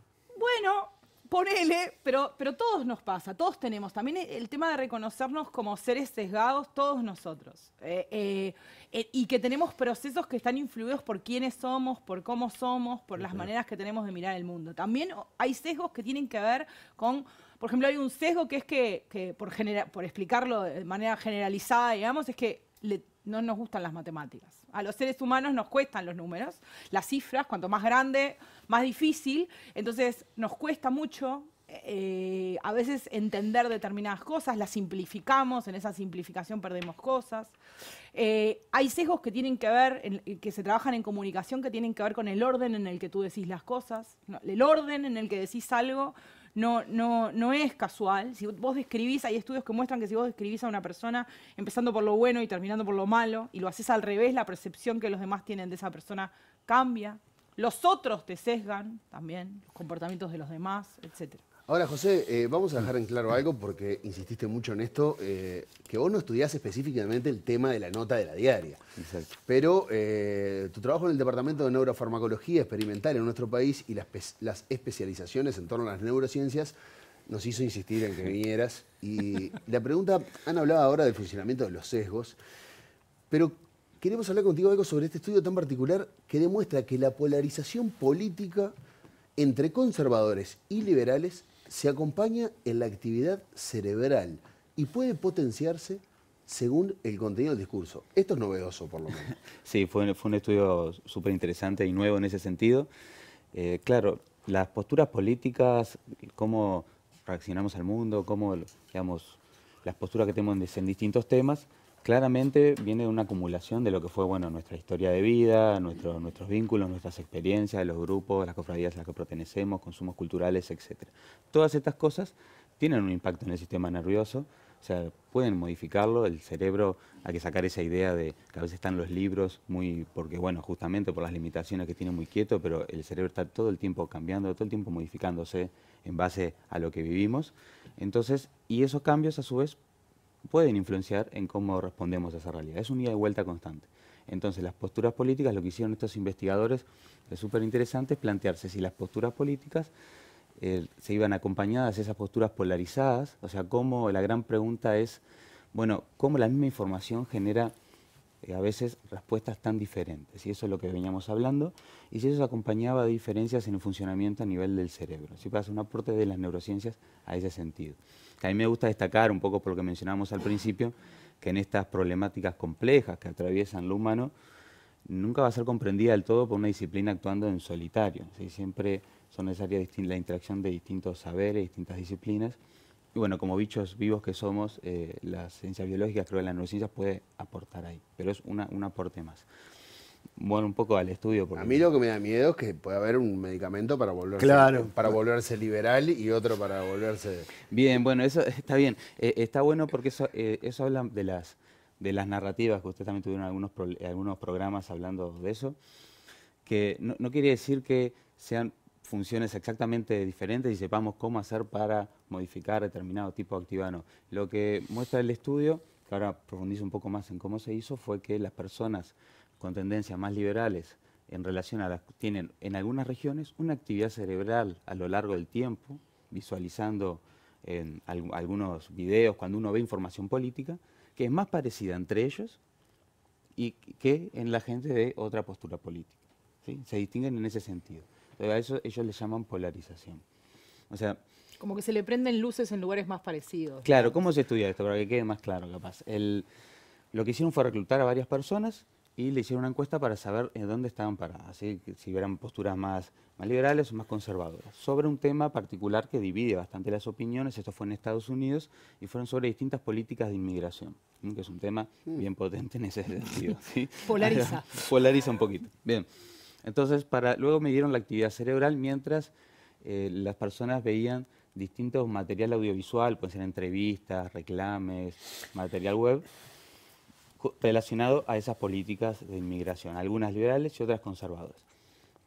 Ponele, pero, pero todos nos pasa, todos tenemos. También el tema de reconocernos como seres sesgados, todos nosotros. Eh, eh, eh, y que tenemos procesos que están influidos por quiénes somos, por cómo somos, por las maneras que tenemos de mirar el mundo. También hay sesgos que tienen que ver con por ejemplo, hay un sesgo que es que, por, genera, por explicarlo de manera generalizada, digamos, es que no nos gustan las matemáticas. A los seres humanos nos cuestan los números, las cifras, cuanto más grande, más difícil. Entonces nos cuesta mucho eh, a veces entender determinadas cosas, las simplificamos, en esa simplificación perdemos cosas. Eh, hay sesgos que tienen que ver, que se trabajan en comunicación, que tienen que ver con el orden en el que tú decís las cosas. el orden en el que decís algo no, no, no es casual. Si vos describís, hay estudios que muestran que si vos describís a una persona empezando por lo bueno y terminando por lo malo, y lo haces al revés, la percepción que los demás tienen de esa persona cambia. Los otros te sesgan también, los comportamientos de los demás, etcétera. Ahora, José, eh, vamos a dejar en claro algo porque insististe mucho en esto, eh, que vos no estudiás específicamente el tema de la nota de la diaria. Exacto. Pero eh, tu trabajo en el Departamento de Neurofarmacología Experimental en nuestro país y las, las especializaciones en torno a las neurociencias nos hizo insistir en que vinieras. Y la pregunta, han hablado ahora del funcionamiento de los sesgos, pero queremos hablar contigo algo sobre este estudio tan particular que demuestra que la polarización política entre conservadores y liberales se acompaña en la actividad cerebral y puede potenciarse según el contenido del discurso. Esto es novedoso, por lo menos. Sí, fue, un estudio súper interesante y nuevo en ese sentido. Eh, claro, las posturas políticas, cómo reaccionamos al mundo, cómo, digamos, las posturas que tenemos en distintos temas, claramente viene de una acumulación de lo que fue bueno, nuestra historia de vida, nuestros vínculos, nuestras experiencias, los grupos, las cofradías a las que pertenecemos, consumos culturales, etc. Todas estas cosas tienen un impacto en el sistema nervioso, o sea, pueden modificarlo, el cerebro, hay que sacar esa idea de que a veces están los libros muy, porque bueno, justamente por las limitaciones que tiene muy quieto, pero el cerebro está todo el tiempo cambiando, todo el tiempo modificándose en base a lo que vivimos. Entonces, y esos cambios a su vez pueden influenciar en cómo respondemos a esa realidad. Es un ida y vuelta constante. Entonces, las posturas políticas, lo que hicieron estos investigadores, es súper interesante, es plantearse si las posturas políticas eh, se iban acompañadas, esas posturas polarizadas, o sea, cómo la gran pregunta es, bueno, cómo la misma información genera eh, a veces respuestas tan diferentes, y eso es lo que veníamos hablando, y si eso acompañaba diferencias en el funcionamiento a nivel del cerebro, si pasa un aporte de las neurociencias a ese sentido a mí me gusta destacar, un poco por lo que mencionábamos al principio, que en estas problemáticas complejas que atraviesan lo humano, nunca va a ser comprendida del todo por una disciplina actuando en solitario. Siempre son necesarias la interacción de distintos saberes, distintas disciplinas. Y bueno, como bichos vivos que somos, eh, la las ciencias biológicas, creo que la neurociencia puede aportar ahí, pero es un aporte más bueno, un poco al estudio. A mí lo que me da miedo es que pueda haber un medicamento para volverse, para volverse liberal y otro para volverse... Bien, bueno, eso está bien. Eh, está bueno porque eh, eso, habla de las, de las narrativas, que ustedes también tuvieron algunos, algunos programas hablando de eso, que no, no quiere decir que sean funciones exactamente diferentes y sepamos cómo hacer para modificar determinado tipo de activano. Lo que muestra el estudio, que ahora profundizo un poco más en cómo se hizo, fue que las personas con tendencias más liberales en relación a las tienen en algunas regiones una actividad cerebral a lo largo del tiempo, visualizando en algunos videos cuando uno ve información política, que es más parecida entre ellos y que en la gente de otra postura política. ¿sí? Se distinguen en ese sentido. a eso ellos le llaman polarización. O sea, como que se le prenden luces en lugares más parecidos. Claro, ¿cómo se estudia esto? Para que quede más claro, capaz. El, lo que hicieron fue reclutar a varias personas y le hicieron una encuesta para saber en dónde estaban paradas, así si eran posturas más, más liberales o más conservadoras, sobre un tema particular que divide bastante las opiniones, esto fue en Estados Unidos, y fueron sobre distintas políticas de inmigración, que es un tema mm. bien potente en ese sentido. Polariza. Polariza un poquito. Bien, entonces para, luego midieron la actividad cerebral mientras eh, las personas veían distintos materiales audiovisual, pueden ser entrevistas, reclames, material web, relacionado a esas políticas de inmigración, algunas liberales y otras conservadoras.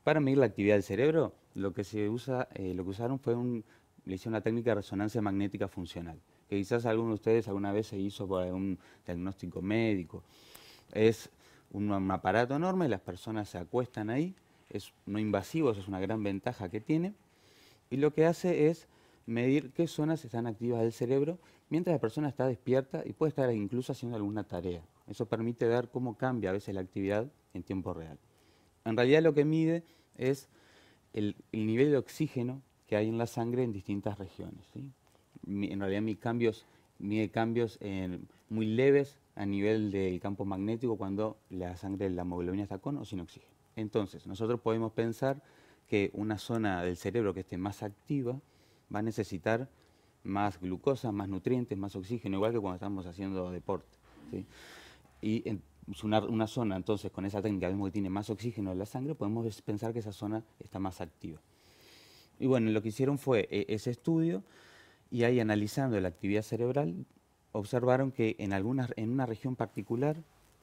Para medir la actividad del cerebro, lo que se usa, eh, lo que usaron fue le una técnica de resonancia magnética funcional, que quizás alguno de ustedes alguna vez se hizo por algún diagnóstico médico. Es un aparato enorme, las personas se acuestan ahí, es no invasivo, eso es una gran ventaja que tiene, y lo que hace es medir qué zonas están activas del cerebro mientras la persona está despierta y puede estar incluso haciendo alguna tarea. Eso permite ver cómo cambia a veces la actividad en tiempo real. En realidad lo que mide es el, nivel de oxígeno que hay en la sangre en distintas regiones. en realidad cambios, mide cambios eh, muy leves a nivel del campo magnético cuando la sangre, la hemoglobina está con o sin oxígeno. Entonces, nosotros podemos pensar que una zona del cerebro que esté más activa va a necesitar más glucosa, más nutrientes, más oxígeno, igual que cuando estamos haciendo deporte y en, pues, una, zona, entonces, con esa técnica, vemos que tiene más oxígeno en la sangre, podemos pensar que esa zona está más activa. Y bueno, lo que hicieron fue eh, ese estudio y ahí analizando la actividad cerebral, observaron que en, algunas, en una región particular,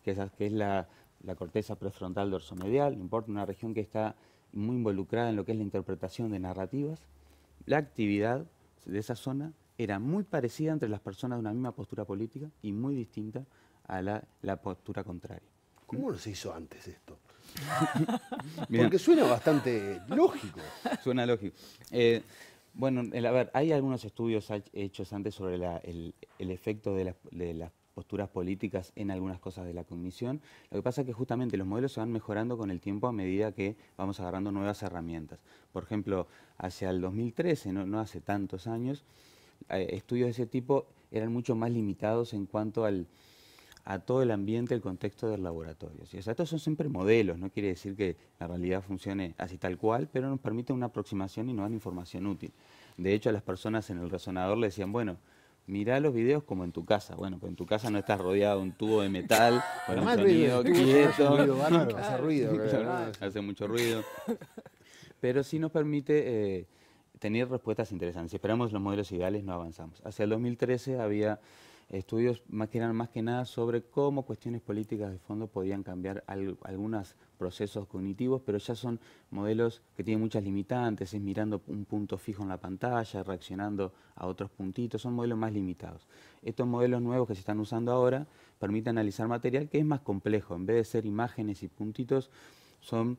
que es, la, la, corteza prefrontal dorsomedial, no importa, una región que está muy involucrada en lo que es la interpretación de narrativas, la actividad de esa zona era muy parecida entre las personas de una misma postura política y muy distinta a la, postura contraria. ¿Cómo lo se hizo antes esto? Porque suena bastante lógico. Suena lógico. Eh, bueno, a ver, hay algunos estudios hechos antes sobre el, efecto de, las posturas políticas en algunas cosas de la cognición, Lo que pasa es que justamente los modelos se van mejorando con el tiempo a medida que vamos agarrando nuevas herramientas. Por ejemplo, hacia el 2013, no, hace tantos años, eh, estudios de ese tipo eran mucho más limitados en cuanto al, a todo el ambiente, el contexto del laboratorio. O estos son siempre modelos, no quiere decir que la realidad funcione así tal cual, pero nos permite una aproximación y nos dan información útil. De hecho, a las personas en el resonador le decían, bueno, mira los videos como en tu casa. Bueno, pues en tu casa no estás rodeado de un tubo de metal, con un sonido quieto. Hace ruido, hace mucho ruido. Pero sí nos permite eh, tener respuestas interesantes. Si esperamos los modelos ideales, no avanzamos. Hacia el 2013 había estudios más que, eran más que nada sobre cómo cuestiones políticas de fondo podían cambiar algunos procesos cognitivos, pero ya son modelos que tienen muchas limitantes, es mirando un punto fijo en la pantalla, reaccionando a otros puntitos, son modelos más limitados. Estos modelos nuevos que se están usando ahora permiten analizar material que es más complejo, en vez de ser imágenes y puntitos, son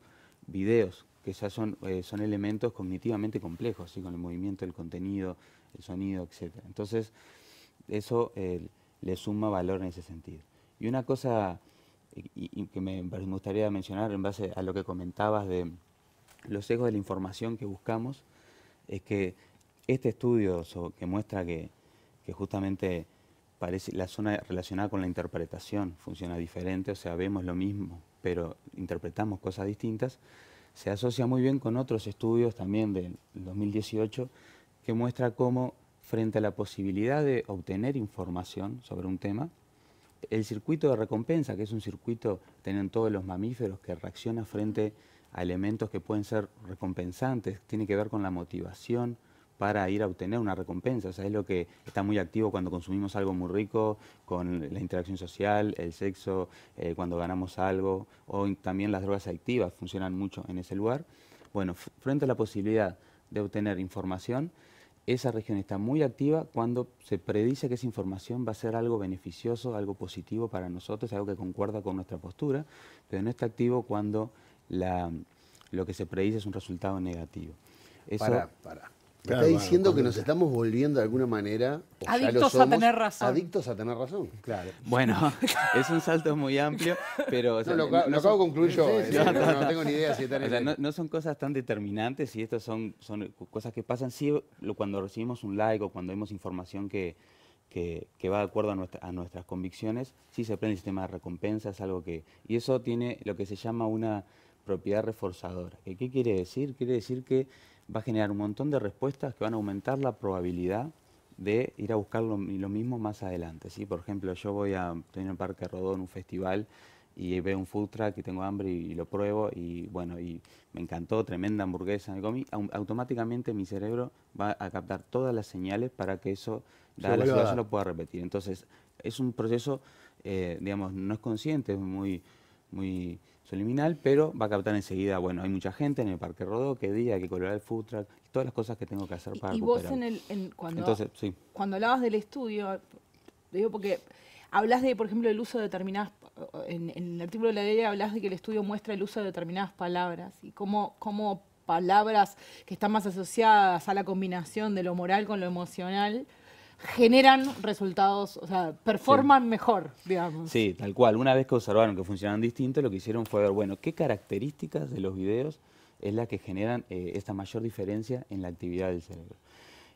videos que ya son, eh, son elementos cognitivamente complejos, así con el movimiento, el contenido, el sonido, etc. Entonces, eso eh, le suma valor en ese sentido. Y una cosa eh, que me, gustaría mencionar en base a lo que comentabas de los sesgos de la información que buscamos, es que este estudio que muestra que, justamente parece la zona relacionada con la interpretación funciona diferente, o sea, vemos lo mismo, pero interpretamos cosas distintas, se asocia muy bien con otros estudios también del 2018 que muestra cómo frente a la posibilidad de obtener información sobre un tema, el circuito de recompensa, que es un circuito que tienen todos los mamíferos que reacciona frente a elementos que pueden ser recompensantes, tiene que ver con la motivación para ir a obtener una recompensa. O sea, es lo que está muy activo cuando consumimos algo muy rico, con la interacción social, el sexo, eh, cuando ganamos algo, o también las drogas activas funcionan mucho en ese lugar. Bueno, frente a la posibilidad de obtener información, esa región está muy activa cuando se predice que esa información va a ser algo beneficioso, algo positivo para nosotros, algo que concuerda con nuestra postura, pero no está activo cuando lo que se predice es un resultado negativo. para está diciendo que nos estamos volviendo de alguna manera adictos a tener razón. Adictos a tener razón, claro. Bueno, es un salto muy amplio, pero. no, lo, acabo de concluir yo. Eh, no, tengo ni idea o sea, no, son cosas tan determinantes y estas son, son cosas que pasan. si cuando recibimos un like o cuando vemos información que, que, va de acuerdo a, a, nuestras convicciones, sí se aprende el sistema de recompensas, algo que... Y eso tiene lo que se llama una propiedad reforzadora. qué quiere decir? Quiere decir que va a generar un montón de respuestas que van a aumentar la probabilidad de ir a buscar lo, mismo más adelante. ¿sí? Por ejemplo, yo voy a tener un Parque Rodón, un festival, y veo un food truck y tengo hambre y, lo pruebo y bueno, y me encantó, tremenda hamburguesa me comí, automáticamente mi cerebro va a captar todas las señales para que eso, la situación, lo pueda repetir. Entonces, es un proceso, eh, digamos, no es consciente, es muy, muy subliminal, pero va a captar enseguida, bueno, hay mucha gente en el Parque Rodó, que día, que colorar el food truck, todas las cosas que tengo que hacer para y vos en el, cuando, cuando hablabas del estudio, digo porque hablas de, por ejemplo, el uso de determinadas, en, el artículo de la ley hablas de que el estudio muestra el uso de determinadas palabras y cómo, cómo palabras que están más asociadas a la combinación de lo moral con lo emocional generan resultados, o sea, performan mejor, digamos. Sí, tal cual. Una vez que observaron que funcionaban distintos, lo que hicieron fue ver, bueno, qué características de los videos es la que generan eh, esta mayor diferencia en la actividad del cerebro.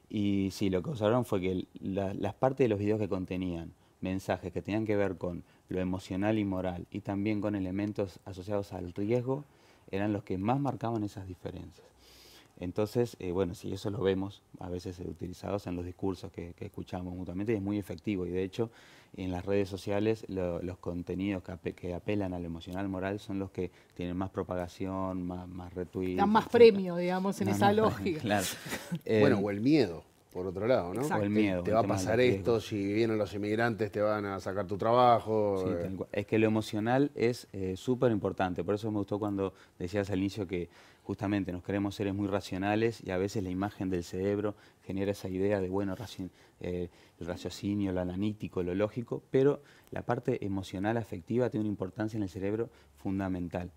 Y sí, lo que observaron fue que las partes de los videos que contenían mensajes que tenían que ver con lo emocional y moral y también con elementos asociados al riesgo eran los que más marcaban esas diferencias. Entonces, eh, bueno, si eso lo vemos a veces eh, utilizados en los discursos que, escuchamos mutuamente y es muy efectivo. Y de hecho, en las redes sociales los contenidos que, que, apelan al emocional moral son los que tienen más propagación, más, más Dan más premio, digamos, en esa lógica. Claro. Eh, bueno, o el miedo. Por otro lado, ¿no? O el miedo. Te, va a pasar esto, si vienen los inmigrantes te van a sacar tu trabajo. Sí, Es que lo emocional es súper importante. Por eso me gustó cuando decías al inicio que justamente nos creemos seres muy racionales y a veces la imagen del cerebro genera esa idea de, bueno, eh, el raciocinio, lo analítico, lo lógico, pero la parte emocional, afectiva, tiene una importancia en el cerebro fundamental.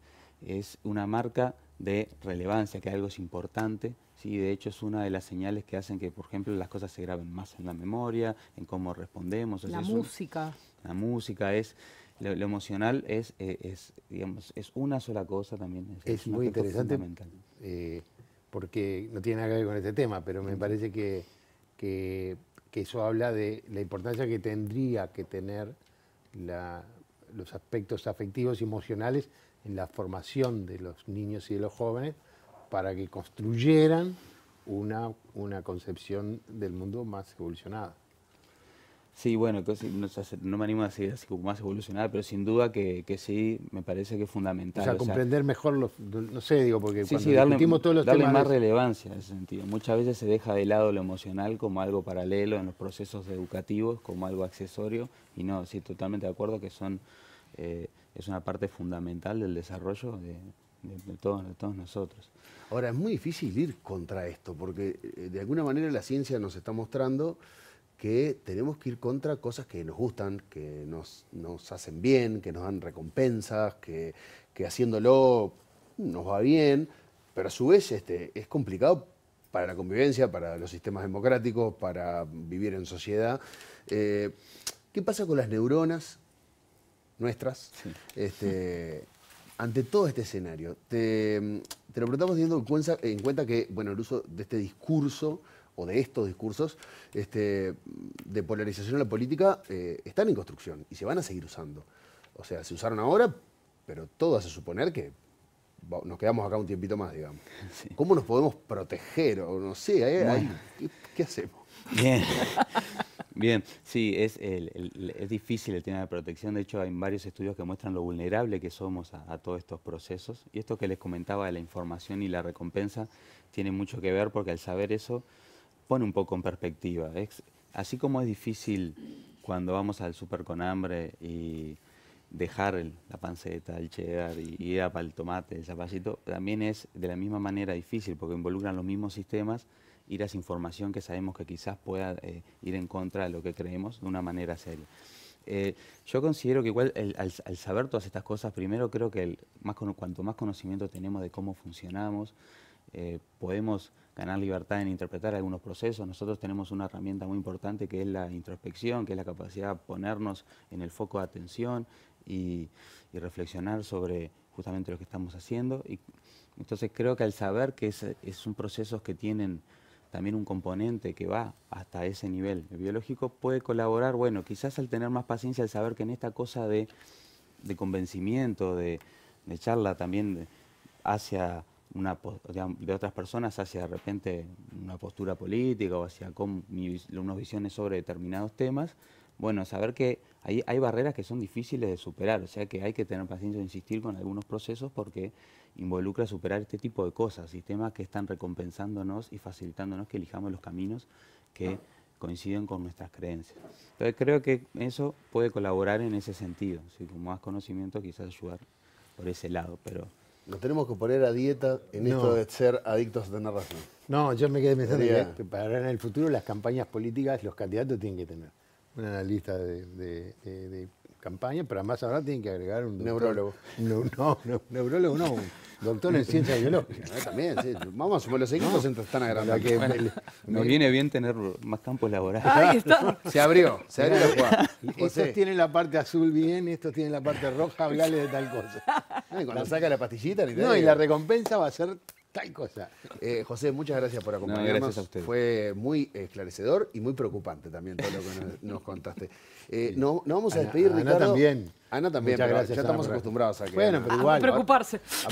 Es una marca de relevancia, que algo es importante, ¿sí? de hecho es una de las señales que hacen que, por ejemplo, las cosas se graben más en la memoria, en cómo respondemos. la música. la música es lo, emocional es, eh, es, digamos, es una sola cosa también. Es, muy interesante eh, porque no tiene nada que ver con este tema, pero me parece que, que, eso habla de la importancia que tendría que tener los aspectos afectivos y emocionales en la formación de los niños y de los jóvenes para que construyeran una, una concepción del mundo más evolucionada. Sí, bueno, no, me animo a decir así como más evolucionar, pero sin duda que, sí, me parece que es fundamental. O sea, comprender mejor los, no sé, digo, porque cuando todos los darle más relevancia en ese sentido. Muchas veces se deja de lado lo emocional como algo paralelo en los procesos educativos, como algo accesorio, y no, sí, totalmente de acuerdo que son eh, es una parte fundamental del desarrollo de todos nosotros. Ahora, es muy difícil ir contra esto, porque eh, de alguna manera la ciencia nos está mostrando que tenemos que ir contra cosas que nos gustan, que nos, hacen bien, que nos dan recompensas, que, haciéndolo nos va bien, pero a su vez este, es complicado para la convivencia, para los sistemas democráticos, para vivir en sociedad. Eh, ¿Qué pasa con las neuronas nuestras este, ante todo este escenario? Te, lo preguntamos teniendo en cuenta, en cuenta que bueno, el uso de este discurso o de estos discursos este, de polarización en la política eh, están en construcción y se van a seguir usando. O sea, se usaron ahora, pero todo hace suponer que nos quedamos acá un tiempito más, digamos. ¿Cómo nos podemos proteger? O no sé, ¿qué, hacemos? Bien. Bien, sí, es, difícil el tema de protección. De hecho, hay varios estudios que muestran lo vulnerable que somos a todos estos procesos. Y esto que les comentaba de la información y la recompensa tiene mucho que ver porque al saber eso, pone un poco en perspectiva. así como es difícil cuando vamos al súper con hambre y dejar la panceta, el cheddar y, ir a para el tomate, el zapallito, también es de la misma manera difícil porque involucran los mismos sistemas ir a esa información que sabemos que quizás pueda eh, ir en contra de lo que creemos de una manera seria. Eh, yo considero que igual al, saber todas estas cosas, primero creo que más cuanto más conocimiento tenemos de cómo funcionamos, eh, podemos ganar libertad en interpretar algunos procesos. Nosotros tenemos una herramienta muy importante que es la introspección, que es la capacidad de ponernos en el foco de atención y, reflexionar sobre justamente lo que estamos haciendo. Y entonces creo que al saber que es, es un procesos que tienen también un componente que va hasta ese nivel biológico, puede colaborar, bueno, quizás al tener más paciencia, al saber que en esta cosa de, convencimiento, de charla también hacia de otras personas hacia de repente una postura política o hacia con, unas visiones sobre determinados temas, bueno, saber que hay, hay, barreras que son difíciles de superar, o sea que hay que tener paciencia e insistir con algunos procesos porque involucra superar este tipo de cosas, sistemas que están recompensándonos y facilitándonos que elijamos los caminos que coinciden con nuestras creencias. Entonces creo que eso puede colaborar en ese sentido, si como más conocimiento quizás ayudar por ese lado, pero... Nos tenemos que poner a dieta en esto de ser adictos a tener razón. No, yo me quedé pensando que para en el futuro las campañas políticas los candidatos tienen que tener una lista de campaña, pero además ahora tienen que agregar un neurólogo. No, no, neurólogo no, doctor en ciencia biológica. También, sí. Vamos, los equipos están agrandando. Que nos viene bien tener más campos laborales. Se abrió, se abrió la jugada. Estos tienen la parte azul bien, estos tienen la parte roja, hablale de tal cosa. y cuando saca la pastillita, No, y la recompensa va a ser tal cosa. Eh, José, muchas gracias por acompañarnos. Fue muy esclarecedor y muy preocupante también todo lo que nos, contaste. Eh, no vamos a despedir, Ana, Ricardo. Ana también. Ana también, gracias, ya estamos acostumbrados a que... Bueno, pero igual. A preocuparse. A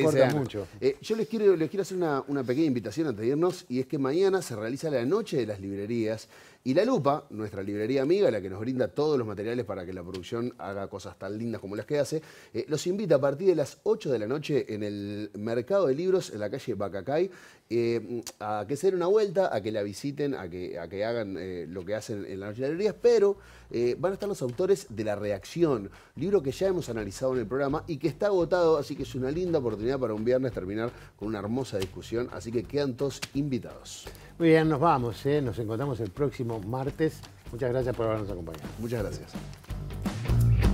por que mucho. Eh, yo les quiero, les quiero hacer una, una pequeña invitación antes de irnos y es que mañana se realiza la Noche de las Librerías y La Lupa, nuestra librería amiga, la que nos brinda todos los materiales para que la producción haga cosas tan lindas como las que hace, eh, los invita a partir de las 8 de la noche en el Mercado de Libros, en la calle Bacacay, eh, a que se den una vuelta, a que la visiten, a que, a que hagan eh, lo que hacen en las librerías, pero eh, van a estar los autores de La Reacción, libro que ya hemos analizado en el programa y que está agotado, así que es una linda oportunidad para un viernes terminar con una hermosa discusión, así que quedan todos invitados. Muy bien, nos vamos, nos encontramos el próximo martes. Muchas gracias por habernos acompañado. Muchas gracias.